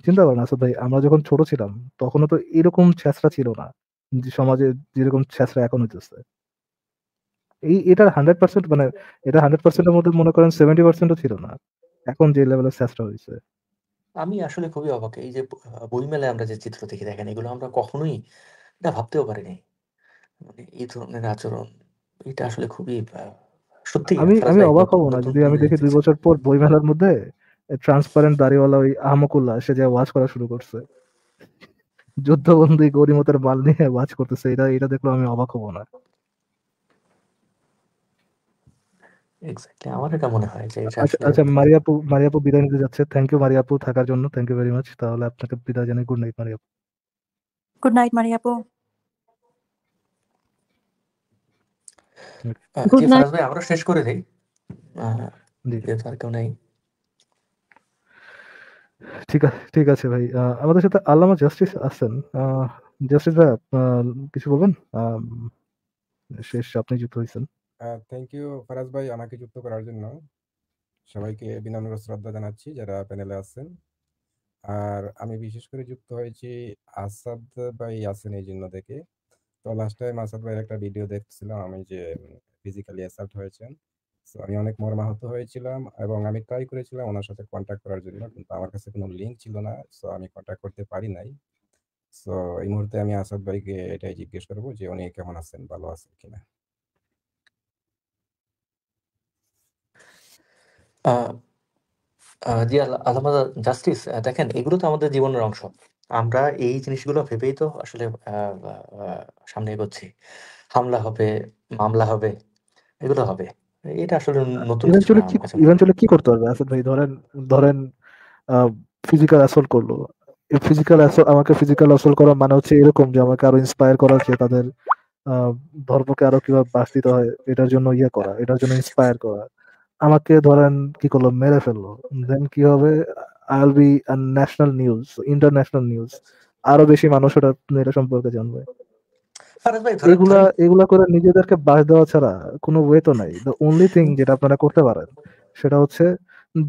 চিন্তা করেন আসলে ভাই আমরা যখন ছোট ছিলাম তখনও তো এরকম ছ্যাসরা ছিল না সমাজে যেরকম ছ্যাসরা এখন হইতেছে এই এটার হান্ড্রেড পার্সেন্ট মানে এটা হান্ড্রেড পার্সেন্টের মধ্যে মনে করেন সেভেন্টি পার্সেন্টও ছিল না এখন যে লেভেলের ছ্যাসরা হয়েছে আমি আসলে খুবই অবাক। এই যে বইমেলায় আমরা যে চিত্র দেখি দেখেন এগুলো আমরা কখনোই না ভাবতেও পারিনি। মানে এই ধরনের আচরণ এটা আসলে খুবই সত্যি আমি আমি অবাক হব না যদি আমি দেখি দুই বছর পর বইমেলার মধ্যে ট্রান্সপারেন্ট দাড়িওয়ালা ওই আহমকুল্লা সে যে ওয়াজ করা শুরু করছে। যুদ্ধবন্দী গরিমতের মাল নিয়ে ওয়াজ করতেছে। এটা এটা দেখলে আমি অবাক হব না। এক্স্যাক্টলি এটা মনে হয় যে আচ্ছা, আচ্ছা মারিয়াপু মারিয়াপু বিদায় নিতে যাচ্ছে থ্যাংক ইউ মারিয়াপু থাকার জন্য থ্যাংক ইউ ভেরি মাচ তাহলে আপনাকে বিদায় জানাই গুড নাইট মারিয়াপু গুড নাইট মারিয়াপু গুড নাইট ভাই আমরা শেষ করে দেই কেউ ঠিক আছে ঠিক আছে ভাই আমাদের সাথে আল্লামা জাস্টিস আছেন জাস্টিস ভাই কিছু বলবেন শেষ আপনি যুক্ত হয়েছেন হ্যাঁ থ্যাংক ইউ ফারাজ ভাই আমাকে যুক্ত করার জন্য সবাইকে বিনম্র শ্রদ্ধা জানাচ্ছি যারা প্যানেলে আছেন আর আমি বিশেষ করে যুক্ত হয়েছি আসাদ ভাই আছেন এই জন্য দেখে তো লাস্ট টাইম আসাদ ভাইয়ের একটা ভিডিও দেখছিলাম আমি যে ফিজিক্যালি অ্যাসাল্ট হয়েছেন তো আমি অনেক মর্মাহত হয়েছিলাম এবং আমি ট্রাই করেছিলাম ওনার সাথে কন্ট্যাক্ট করার জন্য কিন্তু আমার কাছে কোনো লিঙ্ক ছিল না সো আমি কন্ট্যাক্ট করতে পারি নাই সো এই মুহূর্তে আমি আসাদ ভাইকে এটাই জিজ্ঞেস করবো যে উনি কেমন আছেন ভালো আছেন কিনা জি আল- জাস্টিস দেখেন এগুলো তো আমাদের জীবনের অংশ আমরা এই জিনিসগুলো ভেবেই তো আসলে সামনে এগোচ্ছি হামলা হবে মামলা হবে এগুলো হবে এটা আসলে নতুন কিছু কি করতে পারবে আসিফ ভাই ধরেন ধরেন ফিজিক্যাল অ্যাসল্ট করলো ফিজিক্যাল অ্যাসল্ট আমাকে ফিজিক্যাল অ্যাসল্ট করা মানে হচ্ছে এরকম যে আমাকে আরো ইন্সপায়ার করা হচ্ছে তাদের আহ, ধর্মকে আরো কিভাবে বাস্তিত হয় এটার জন্য ইয়ে করা এটার জন্য ইন্সপায়ার করা আমাকে ধরেন কি করলো মেরে ফেললো দেন কি হবে I'll be national news international news আরো বেশি মানুষ ওটা এটা সম্পর্কে জানবে এগুলা এগুলা করে নিজেদেরকে বাস দেওয়া ছাড়া কোনো ওয়ে তো নাই দ্য অনলি থিং যেটা আপনারা করতে পারেন সেটা হচ্ছে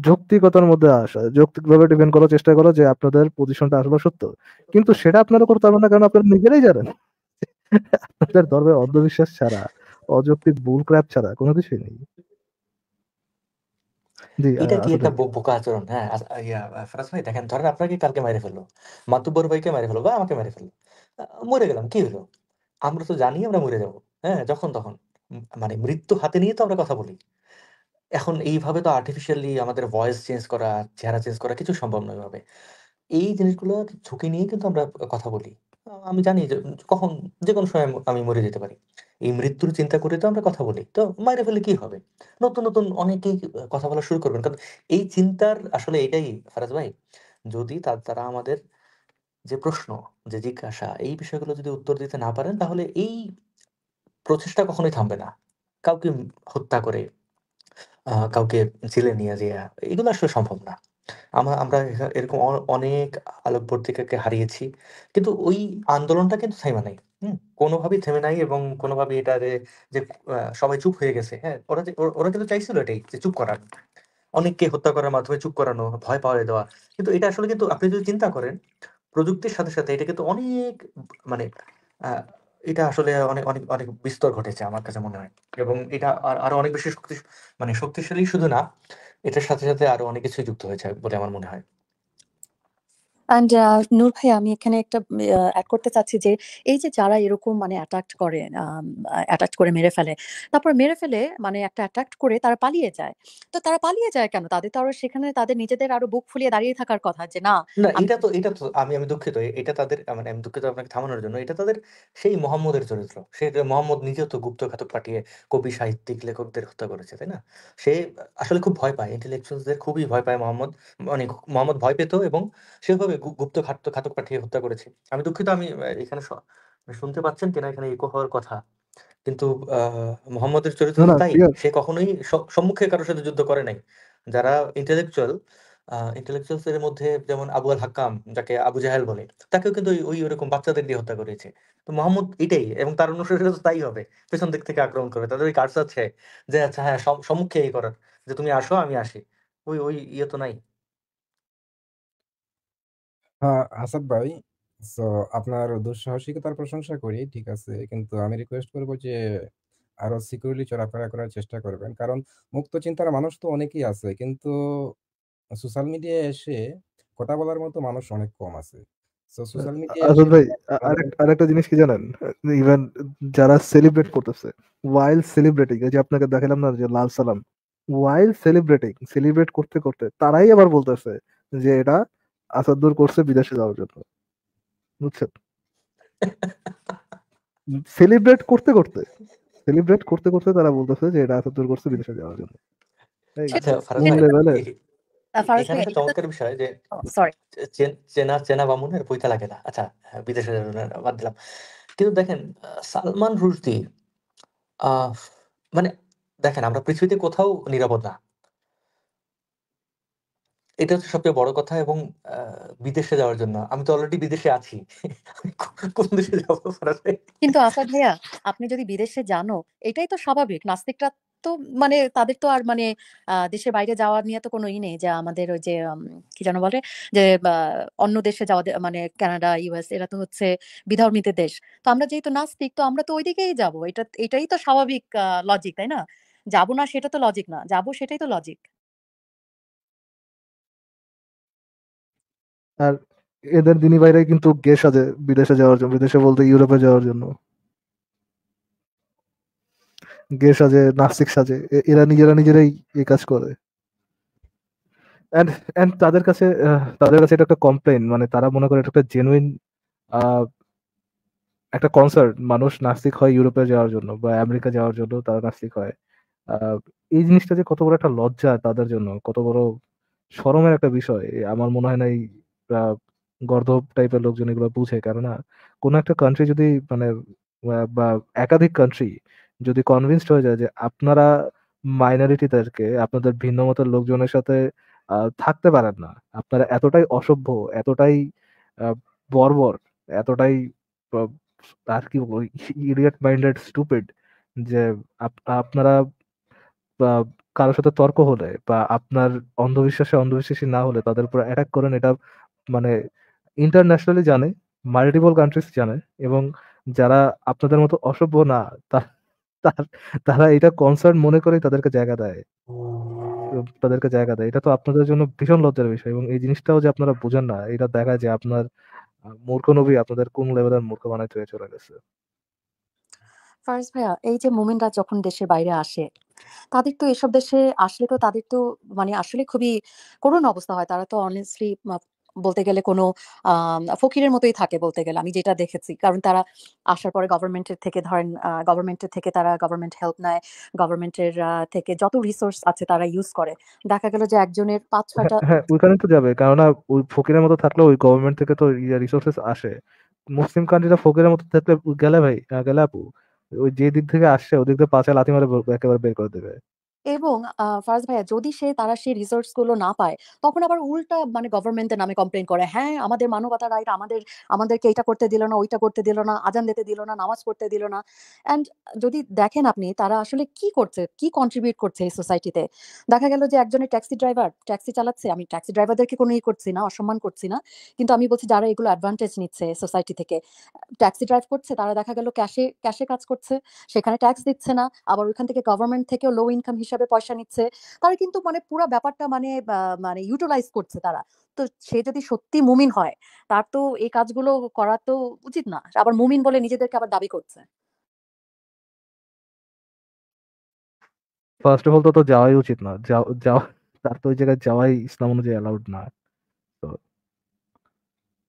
যৌক্তিকতার মধ্যে আসা যৌক্তিকভাবে ডিপেন্ড করার চেষ্টা করো যে আপনাদের পজিশনটা আসলে সত্য কিন্তু সেটা আপনারা করতে পারবেন না কারণ আপনারা নিজেরাই জানেন আপনাদের ধর্মে অন্ধবিশ্বাস ছাড়া অযৌক্তিক বুল ক্র্যাপ ছাড়া কোনো কিছুই নেই এটা কি একটা বোকা আচরণ হ্যাঁ? আস ভাই দেখেন ধরেন আপনাকে কালকে মেরে ফেললো। মাতুব্বর ভাইকে মেরে ফেলো বা আমাকে মেরে ফেললো। মরে গেলাম কি হলো আমরা তো জানি আমরা মরে যাবো। হ্যাঁ? যখন তখন। মানে মৃত্যু হাতে নিয়ে তো আমরা কথা বলি। এখন এইভাবে তো আর্টিফিশিয়ালি আমাদের ভয়েস চেঞ্জ করা, চেহারা চেঞ্জ করা কিছু সম্ভব নয় ওভাবে। এই জিনিসগুলো ঝুঁকি নিয়ে কিন্তু আমরা কথা বলি। আমি জানি যে কখন যে কোনো সময় আমি মরে যেতে পারি এই মৃত্যুর চিন্তা করে তো আমরা কথা বলি তো মাইরে ফেলে কি হবে নতুন নতুন অনেকেই কথা বলা শুরু করবেন কারণ এই চিন্তার আসলে এটাই ফারাজ ভাই যদি তার তারা আমাদের যে প্রশ্ন যে জিজ্ঞাসা এই বিষয়গুলো যদি উত্তর দিতে না পারেন তাহলে এই প্রচেষ্টা কখনোই থামবে না কাউকে হত্যা করে কাউকে জেলে নিয়ে যাওয়া এগুলো আসলে সম্ভব না আমরা আমরা এরকম অনেক আলোকবর্তিকাকে হারিয়েছি। কিন্তু ওই আন্দোলনটা কিন্তু থেমে নাই। হুম? কোনোভাবেই থেমে নাই এবং কোনোভাবে এটারে যে সবাই চুপ হয়ে গেছে, হ্যাঁ? ওরা যে ওরা কিন্তু চাইছিল এটাই যে চুপ করার। অনেককে হত্যা করার মাধ্যমে চুপ করানো, ভয় পাওয়ায় দেওয়া। কিন্তু এটা আসলে কিন্তু আপনি যদি চিন্তা করেন, প্রযুক্তির সাথে, সাথে এটা কিন্তু অনেক মানে এটা আসলে অনেক অনেক অনেক বিস্তর ঘটেছে আমার কাছে মনে হয়। এবং এটা আর আরো অনেক বেশি শক্তি মানে শক্তিশালী শুধু না এটার সাথে সাথে আরো অনেক কিছু যুক্ত হয়েছে বলে আমার মনে হয় অ্যান্ড নূর uh, ভাই আমি এখানে একটা অ্যাড করতে চাচ্ছি যে এই যে যারা এরকম মানে অ্যাট্যাক্ট করে অ্যাট্যাক্ট করে মেরে ফেলে তারপর মেরে ফেলে মানে একটা অ্যাট্যাক্ট করে তারা পালিয়ে যায় তো তারা পালিয়ে যায় কেন তাদের তো আরো সেখানে তাদের নিজেদের আরো বুক ফুলিয়ে দাঁড়িয়ে থাকার কথা যে না এটা তো এটা তো আমি আমি দুঃখিত এটা তাদের মানে আমি দুঃখিত আপনাকে থামানোর জন্য এটা তাদের সেই মোহাম্মদের চরিত্র সে মোহাম্মদ নিজে তো গুপ্ত ঘাতক পাঠিয়ে কবি সাহিত্যিক লেখকদের হত্যা করেছে তাই না সে আসলে খুব ভয় পায় ইন্টেলেকচুয়ালদের খুবই ভয় পায় মোহাম্মদ মানে মোহাম্মদ ভয় পেত এবং সেভাবে গুপ্ত ঘাতক ঘাতক পাঠিয়ে হত্যা করেছি আমি দুঃখিত আমি এখানে শুনতে পাচ্ছেন কিনা এখানে ইকো হওয়ার কথা কিন্তু মোহাম্মদের চরিত্র তাই সে কখনোই সম্মুখে কারোর সাথে যুদ্ধ করে নাই যারা ইন্টেলেকচুয়াল ইন্টেলেকচুয়ালসদের মধ্যে যেমন আবু আল হাক্কাম যাকে আবু জাহেল বলে তাকেও কিন্তু ওই ওরকম বাচ্চাদের দিয়ে হত্যা করেছে তো মোহাম্মদ এটাই এবং তার অনুসারীরা তো তাই হবে পেছন দিক থেকে আক্রমণ করবে তাদের ওই কার্স আছে যে আচ্ছা হ্যাঁ সম্মুখে এই করার যে তুমি আসো আমি আসি ওই ওই ইয়ে তো নাই হ্যাঁ, ভাই, আপনার দুঃসাহসিকতার প্রশংসা করি, ঠিক আছে। কিন্তু আমি রিকোয়েস্ট করবো যে আরো সিকিউরলি চলাফেরা করার চেষ্টা করবেন। কারণ মুক্ত চিন্তার মানুষ তো অনেকেই আছে। কিন্তু সোশ্যাল মিডিয়ায় এসে কথা বলার মতো মানুষ অনেক কম আছে। আরেকটা জিনিস কি জানেন? ইভেন যারা সেলিব্রেট করতেছে, এই যে আপনাকে দেখালাম না লাল সেলিব্রেট করতে, করতে তারাই আবার বলতেছে যে এটা আসাদুর করছে বিদেশে যাওয়ার জন্য বুঝছেন সেলিব্রেট করতে করতে সেলিব্রেট করতে করতে তারা বলতেছে যে এটা আসাদুর করছে বিদেশে যাওয়ার জন্য আচ্ছা, চমৎকার বিষয় যে চেনা চেনা বামুনের লাগে না আচ্ছা বিদেশে বাদ দিলাম কিন্তু দেখেন সালমান মানে দেখেন আমরা পৃথিবীতে কোথাও নিরাপদ না এটা হচ্ছে সবচেয়ে বড় কথা এবং বিদেশে যাওয়ার জন্য আমি তো অলরেডি বিদেশে আছি কোন দেশে যাব কিন্তু আসাদ ভাইয়া আপনি যদি বিদেশে জানো এটাই তো স্বাভাবিক নাস্তিকরা তো মানে তাদের তো আর মানে দেশের বাইরে যাওয়ার নিয়ে তো কোনো ই নেই যে আমাদের ওই যে কি যেন বলে যে অন্য দেশে যাওয়া মানে কানাডা ইউএস এরা তো হচ্ছে বিধর্মীতে দেশ তো আমরা যেহেতু নাস্তিক তো আমরা তো ওই দিকেই যাবো এটা এটাই তো স্বাভাবিক লজিক তাই না যাবো না সেটা তো লজিক না যাবো সেটাই তো লজিক আর এদের দিনই বাইরে কিন্তু গে সাজে বিদেশে যাওয়ার জন্য বিদেশে বলতে ইউরোপে যাওয়ার জন্য গে সাজে নাস্তিক সাজে এরা নিজেরা নিজেরাই এ কাজ করে অ্যান্ড অ্যান্ড তাদের কাছে তাদের কাছে এটা একটা কমপ্লেন মানে তারা মনে করে এটা একটা জেনুইন একটা কনসার্ট মানুষ নাস্তিক হয় ইউরোপে যাওয়ার জন্য বা আমেরিকা যাওয়ার জন্য তারা নাস্তিক হয় এই জিনিসটা যে কত বড় একটা লজ্জা তাদের জন্য কত বড় সরমের একটা বিষয় আমার মনে হয় না এই গর্ধব টাইপের লোকজন এগুলো বুঝে কেননা কোন একটা কান্ট্রি যদি মানে বা একাধিক কান্ট্রি যদি কনভিনসড হয়ে যায় যে আপনারা মাইনরিটিদেরকে আপনাদের ভিন্ন মতের লোকজনের সাথে থাকতে পারেন না আপনারা এতটাই অসভ্য এতটাই বর্বর এতটাই আর কি ইডিয়েট মাইন্ডেড স্টুপিড যে আপনারা কারোর সাথে তর্ক হলে বা আপনার অন্ধবিশ্বাসে অন্ধবিশ্বাসী না হলে তাদের উপর অ্যাটাক করেন এটা মানে ইন্টারন্যাশনালি জানে মাল্টিপল কান্ট্রিজ জানে এবং যারা আপনাদের মতো অসভ্য না তারা এটা কনসার্ন মনে করে তাদেরকে জায়গা দেয় তাদেরকে জায়গা দেয় এটা তো আপনাদের জন্য ভীষণ লজ্জার বিষয় এবং এই জিনিসটাও যে আপনারা বোঝেন না এটা দেখা যে আপনার মূর্খ নবী আপনাদের কোন লেভেলের মূর্খ বানাইতে হয়ে চলে গেছে ফার্স্ট ভাইয়া এই যে মোমেনরা যখন দেশের বাইরে আসে তাদের তো এসব দেশে আসলে তো তাদের তো মানে আসলে খুবই করুণ অবস্থা হয় তারা তো অনেস্টলি বলতে গেলে কোনো ফকিরের মতোই থাকে বলতে গেলে আমি যেটা দেখেছি কারণ তারা আসার পরে গভর্নমেন্টের থেকে ধরেন গভর্নমেন্টের থেকে তারা গভর্নমেন্ট হেল্প নেয় গভর্নমেন্টের থেকে যত রিসোর্স আছে তারা ইউজ করে দেখা গেল যে একজনের পাঁচ হ্যাঁ, ছয়টা হ্যাঁ, ওইখানে তো যাবে কারণ ওই ফকিরের মতো থাকলে ওই গভর্নমেন্ট থেকে তো রিসোর্সেস আসে মুসলিম কান্ট্রিটা ফকিরের মতো থাকলে গেলে ভাই গেলে আপু ওই যে দিক থেকে আসছে ওদিক থেকে পাঁচে লাথি মারে একেবারে বের করে দেবে এবং ফারাজ ভাইয়া যদি সে তারা সেই রিসোর্স গুলো না পায় তখন আবার উল্টা মানে গভর্নমেন্টের নামে কমপ্লেন করে হ্যাঁ আমাদের মানবতা রাইট আমাদের আমাদেরকে এটা করতে দিল না ওইটা করতে দিল না আজান দিতে দিল না নামাজ পড়তে দিল না অ্যান্ড যদি দেখেন আপনি তারা আসলে কি করছে কি কন্ট্রিবিউট করছে এই সোসাইটিতে দেখা গেল যে একজনের ট্যাক্সি ড্রাইভার ট্যাক্সি চালাচ্ছে আমি ট্যাক্সি ড্রাইভারদেরকে কোনো ই করছি না অসম্মান করছি না কিন্তু আমি বলছি যারা এগুলো অ্যাডভান্টেজ নিচ্ছে সোসাইটি থেকে ট্যাক্সি ড্রাইভ করছে তারা দেখা গেল ক্যাশে ক্যাশে কাজ করছে সেখানে ট্যাক্স দিচ্ছে না আবার ওইখান থেকে গভর্নমেন্ট থেকেও লো ইনকাম হিসাবে হিসাবে পয়সা নিচ্ছে তারা কিন্তু মানে পুরো ব্যাপারটা মানে মানে ইউটিলাইজ করছে তারা তো সে যদি সত্যি মুমিন হয় তার তো এই কাজগুলো করা তো উচিত না আবার মুমিন বলে নিজেদেরকে আবার দাবি করছে ফার্স্ট অফ অল তো তো যাওয়াই উচিত না যাও তার তো ওই জায়গায় যাওয়াই ইসলাম অনুযায়ী অ্যালাউড না তো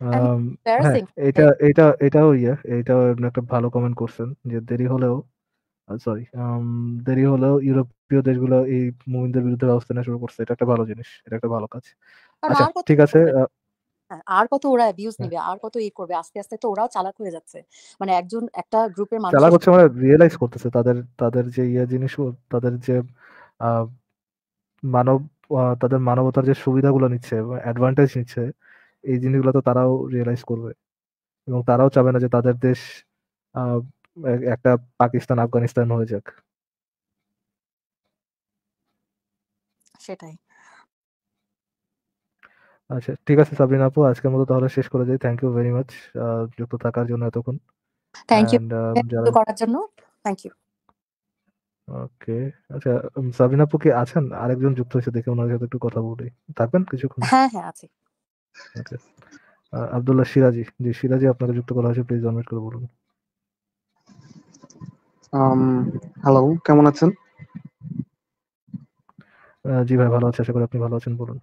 হ্যাঁ, এটা এটা এটাও ইয়ে এটাও একটা ভালো কমেন্ট করছেন যে দেরি হলেও সরি দেরি হলেও ইউরোপীয় দেশগুলো এই মুমিনদের বিরুদ্ধে ব্যবস্থা নেওয়া শুরু করছে এটা একটা ভালো জিনিস এটা একটা ভালো কাজ আচ্ছা ঠিক আছে হ্যাঁ, আর কত ওরা অ্যাবিউজ নেবে আর কত ই করবে আস্তে আস্তে তো ওরাও চালাক হয়ে যাচ্ছে মানে একজন একটা গ্রুপের মানুষ চালাক হচ্ছে মানে রিয়েলাইজ করতেছে তাদের তাদের যে ইয়ে জিনিস তাদের যে মানব তাদের মানবতার যে সুবিধাগুলো নিচ্ছে অ্যাডভান্টেজ নিচ্ছে এই জিনিসগুলো তো তারাও রিয়েলাইজ করবে এবং তারাও চাবে না যে তাদের দেশ একটা পাকিস্তান আফগানিস্তান হয়ে যাক সেটাই আচ্ছা ঠিক আছে সাবরিন আপু আজকের মতো তাহলে শেষ করে যাই থ্যাংক ইউ ভেরি মাচ যুক্ত থাকার জন্য এতক্ষণ থ্যাংক um, ইউ করার জন্য থ্যাংক ইউ ওকে আচ্ছা সাবরিন আপু কি আছেন আরেকজন যুক্ত হয়েছে দেখে ওনার সাথে একটু কথা বলি থাকবেন কিছুক্ষণ হ্যাঁ হ্যাঁ আছি আব্দুল্লাহ সিরাজি জি সিরাজি আপনাকে যুক্ত করা হয়েছে প্লিজ অনমিট করে বলুন হ্যালো um, কেমন আছেন জি ভাই ভালো আছি আশা করি আপনি ভালো আছেন বলুন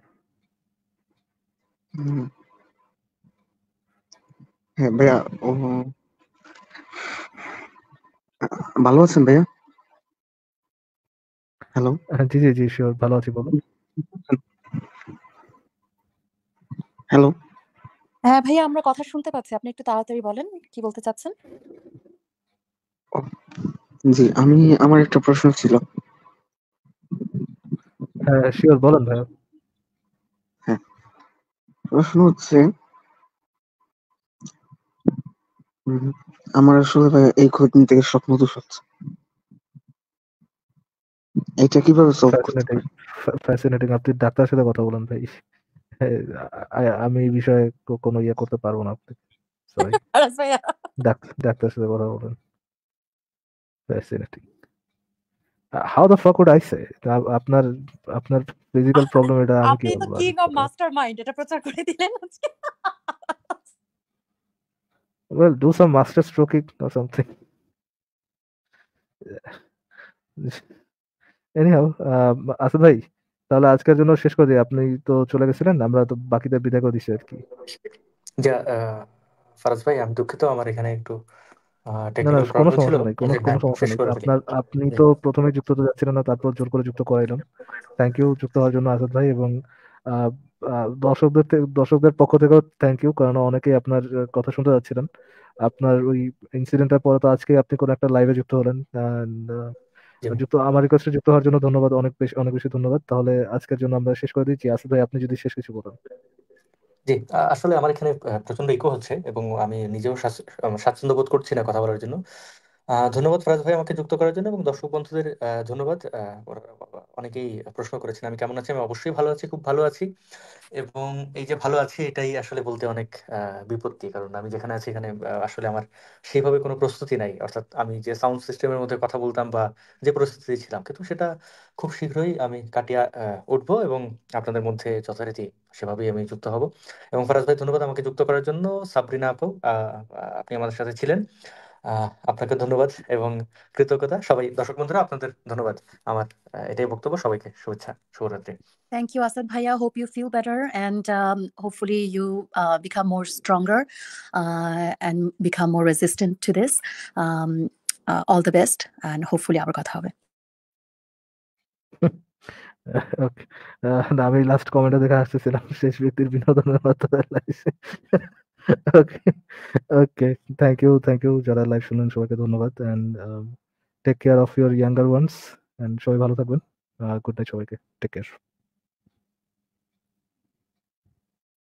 হ্যাঁ ভাইয়া ভালো আছেন ভাইয়া হ্যালো জি জি জি শিওর ভালো আছি বলুন হ্যালো হ্যাঁ ভাইয়া আমরা কথা শুনতে পাচ্ছি আপনি একটু তাড়াতাড়ি বলেন কি বলতে চাচ্ছেন জি, আমি আমার একটা প্রশ্ন ছিল। হ্যাঁ, সিওর বলেন ভাইয়া। হ্যাঁ, প্রশ্ন হচ্ছে আমার আসলে ভাই এই ক্ষতি থেকে স্বপ্নদোষ হচ্ছে। এইটা কিভাবে ফ্যাসিনেটিং, আপনি ডাক্তারের সাথে কথা বলেন ভাই। হ্যাঁ, আমি এই বিষয়ে কোনো ইয়ে করতে পারবো না আপনি সরি। ডাক ডাক্তারের সাথে কথা বলেন। How the uh, how the fuck would uh, আপনার আপনার ফিজিক্যাল প্রবলেম এটা আমি কি বলবো? কিং অফ এটা প্রচার করে দিলেন um, ভাই তাহলে আজকের জন্য শেষ করে দিই আপনি তো চলে গেছিলেন আমরা তো বাকিদের বিদায় করে দিছি আর কি যা ফারাজ uh, ভাই আমি দুঃখিত আমার এখানে একটু না না হ্যাঁ, কোনো সমস্যা নাই কোনো কোনো সমস্যা নেই আপনার আপনি তো প্রথমে যুক্ত তো যাচ্ছিলেন না তারপর জোর করে যুক্ত করাইলাম থ্যাংক ইউ যুক্ত হওয়ার জন্য আসাদ ভাই এবং দর্শকদের দর্শকদের পক্ষ থেকেও থ্যাংক ইউ কারণ অনেকেই আপনার কথা শুনতে যাচ্ছিলেন আপনার ওই ইনসিডেন্টের পরে তো আজকে আপনি কোনো একটা লাইভে যুক্ত হলেন যুক্ত আমার রিকোয়েস্টে যুক্ত হওয়ার জন্য ধন্যবাদ অনেক বেশি অনেক বেশি ধন্যবাদ তাহলে আজকের জন্য আমরা শেষ করে দিচ্ছি আসাদ ভাই আপনি যদি শেষ কিছু বলেন জি আসলে আমার এখানে প্রচন্ড ইকো হচ্ছে এবং আমি নিজেও স্বাচ্ছন্দ্য বোধ করছি না কথা বলার জন্য। ধন্যবাদ ফরাজ ভাই আমাকে যুক্ত করার জন্য এবং দর্শক বন্ধুদের ধন্যবাদ। অনেকেই প্রশ্ন করেছেন আমি কেমন আছি? আমি অবশ্যই ভালো আছি, খুব ভালো আছি। এবং এই যে ভালো আছি এটাই আসলে বলতে অনেক বিপত্তি। কারণ আমি যেখানে আছি এখানে আসলে আমার সেইভাবে কোনো প্রস্তুতি নাই। অর্থাৎ আমি যে সাউন্ড সিস্টেমের মধ্যে কথা বলতাম বা যে প্রস্তুতি ছিলাম কিন্তু সেটা খুব শীঘ্রই আমি কাটিয়ে উঠবো এবং আপনাদের মধ্যে যথারীতি সেভাবেই আমি যুক্ত হব এবং ফারাজ ভাই ধন্যবাদ আমাকে যুক্ত করার জন্য সাবরিনা আপু আপনি আমাদের সাথে ছিলেন আপনাকে ধন্যবাদ এবং কৃতজ্ঞতা সবাই দর্শক বন্ধুরা আপনাদের ধন্যবাদ আমার এটাই বক্তব্য সবাইকে শুভেচ্ছা শুভরাত্রি থ্যাংক ইউ আসাদ ভাইয়া hope you feel better and hopefully you become more stronger and become more resistant to this all the best and hopefully আবার কথা হবে আমি লাস্ট কমেন্টে দেখে আসতেছিলাম শেষ ব্যক্তির বিনোদনের মাধ্যমে okay okay thank you thank you যারা লাইভ শুনলেন সবাইকে ধন্যবাদ and take care of your younger ones and সবাই ভালো থাকবেন গুড নাইট সবাইকে টেক কেয়ার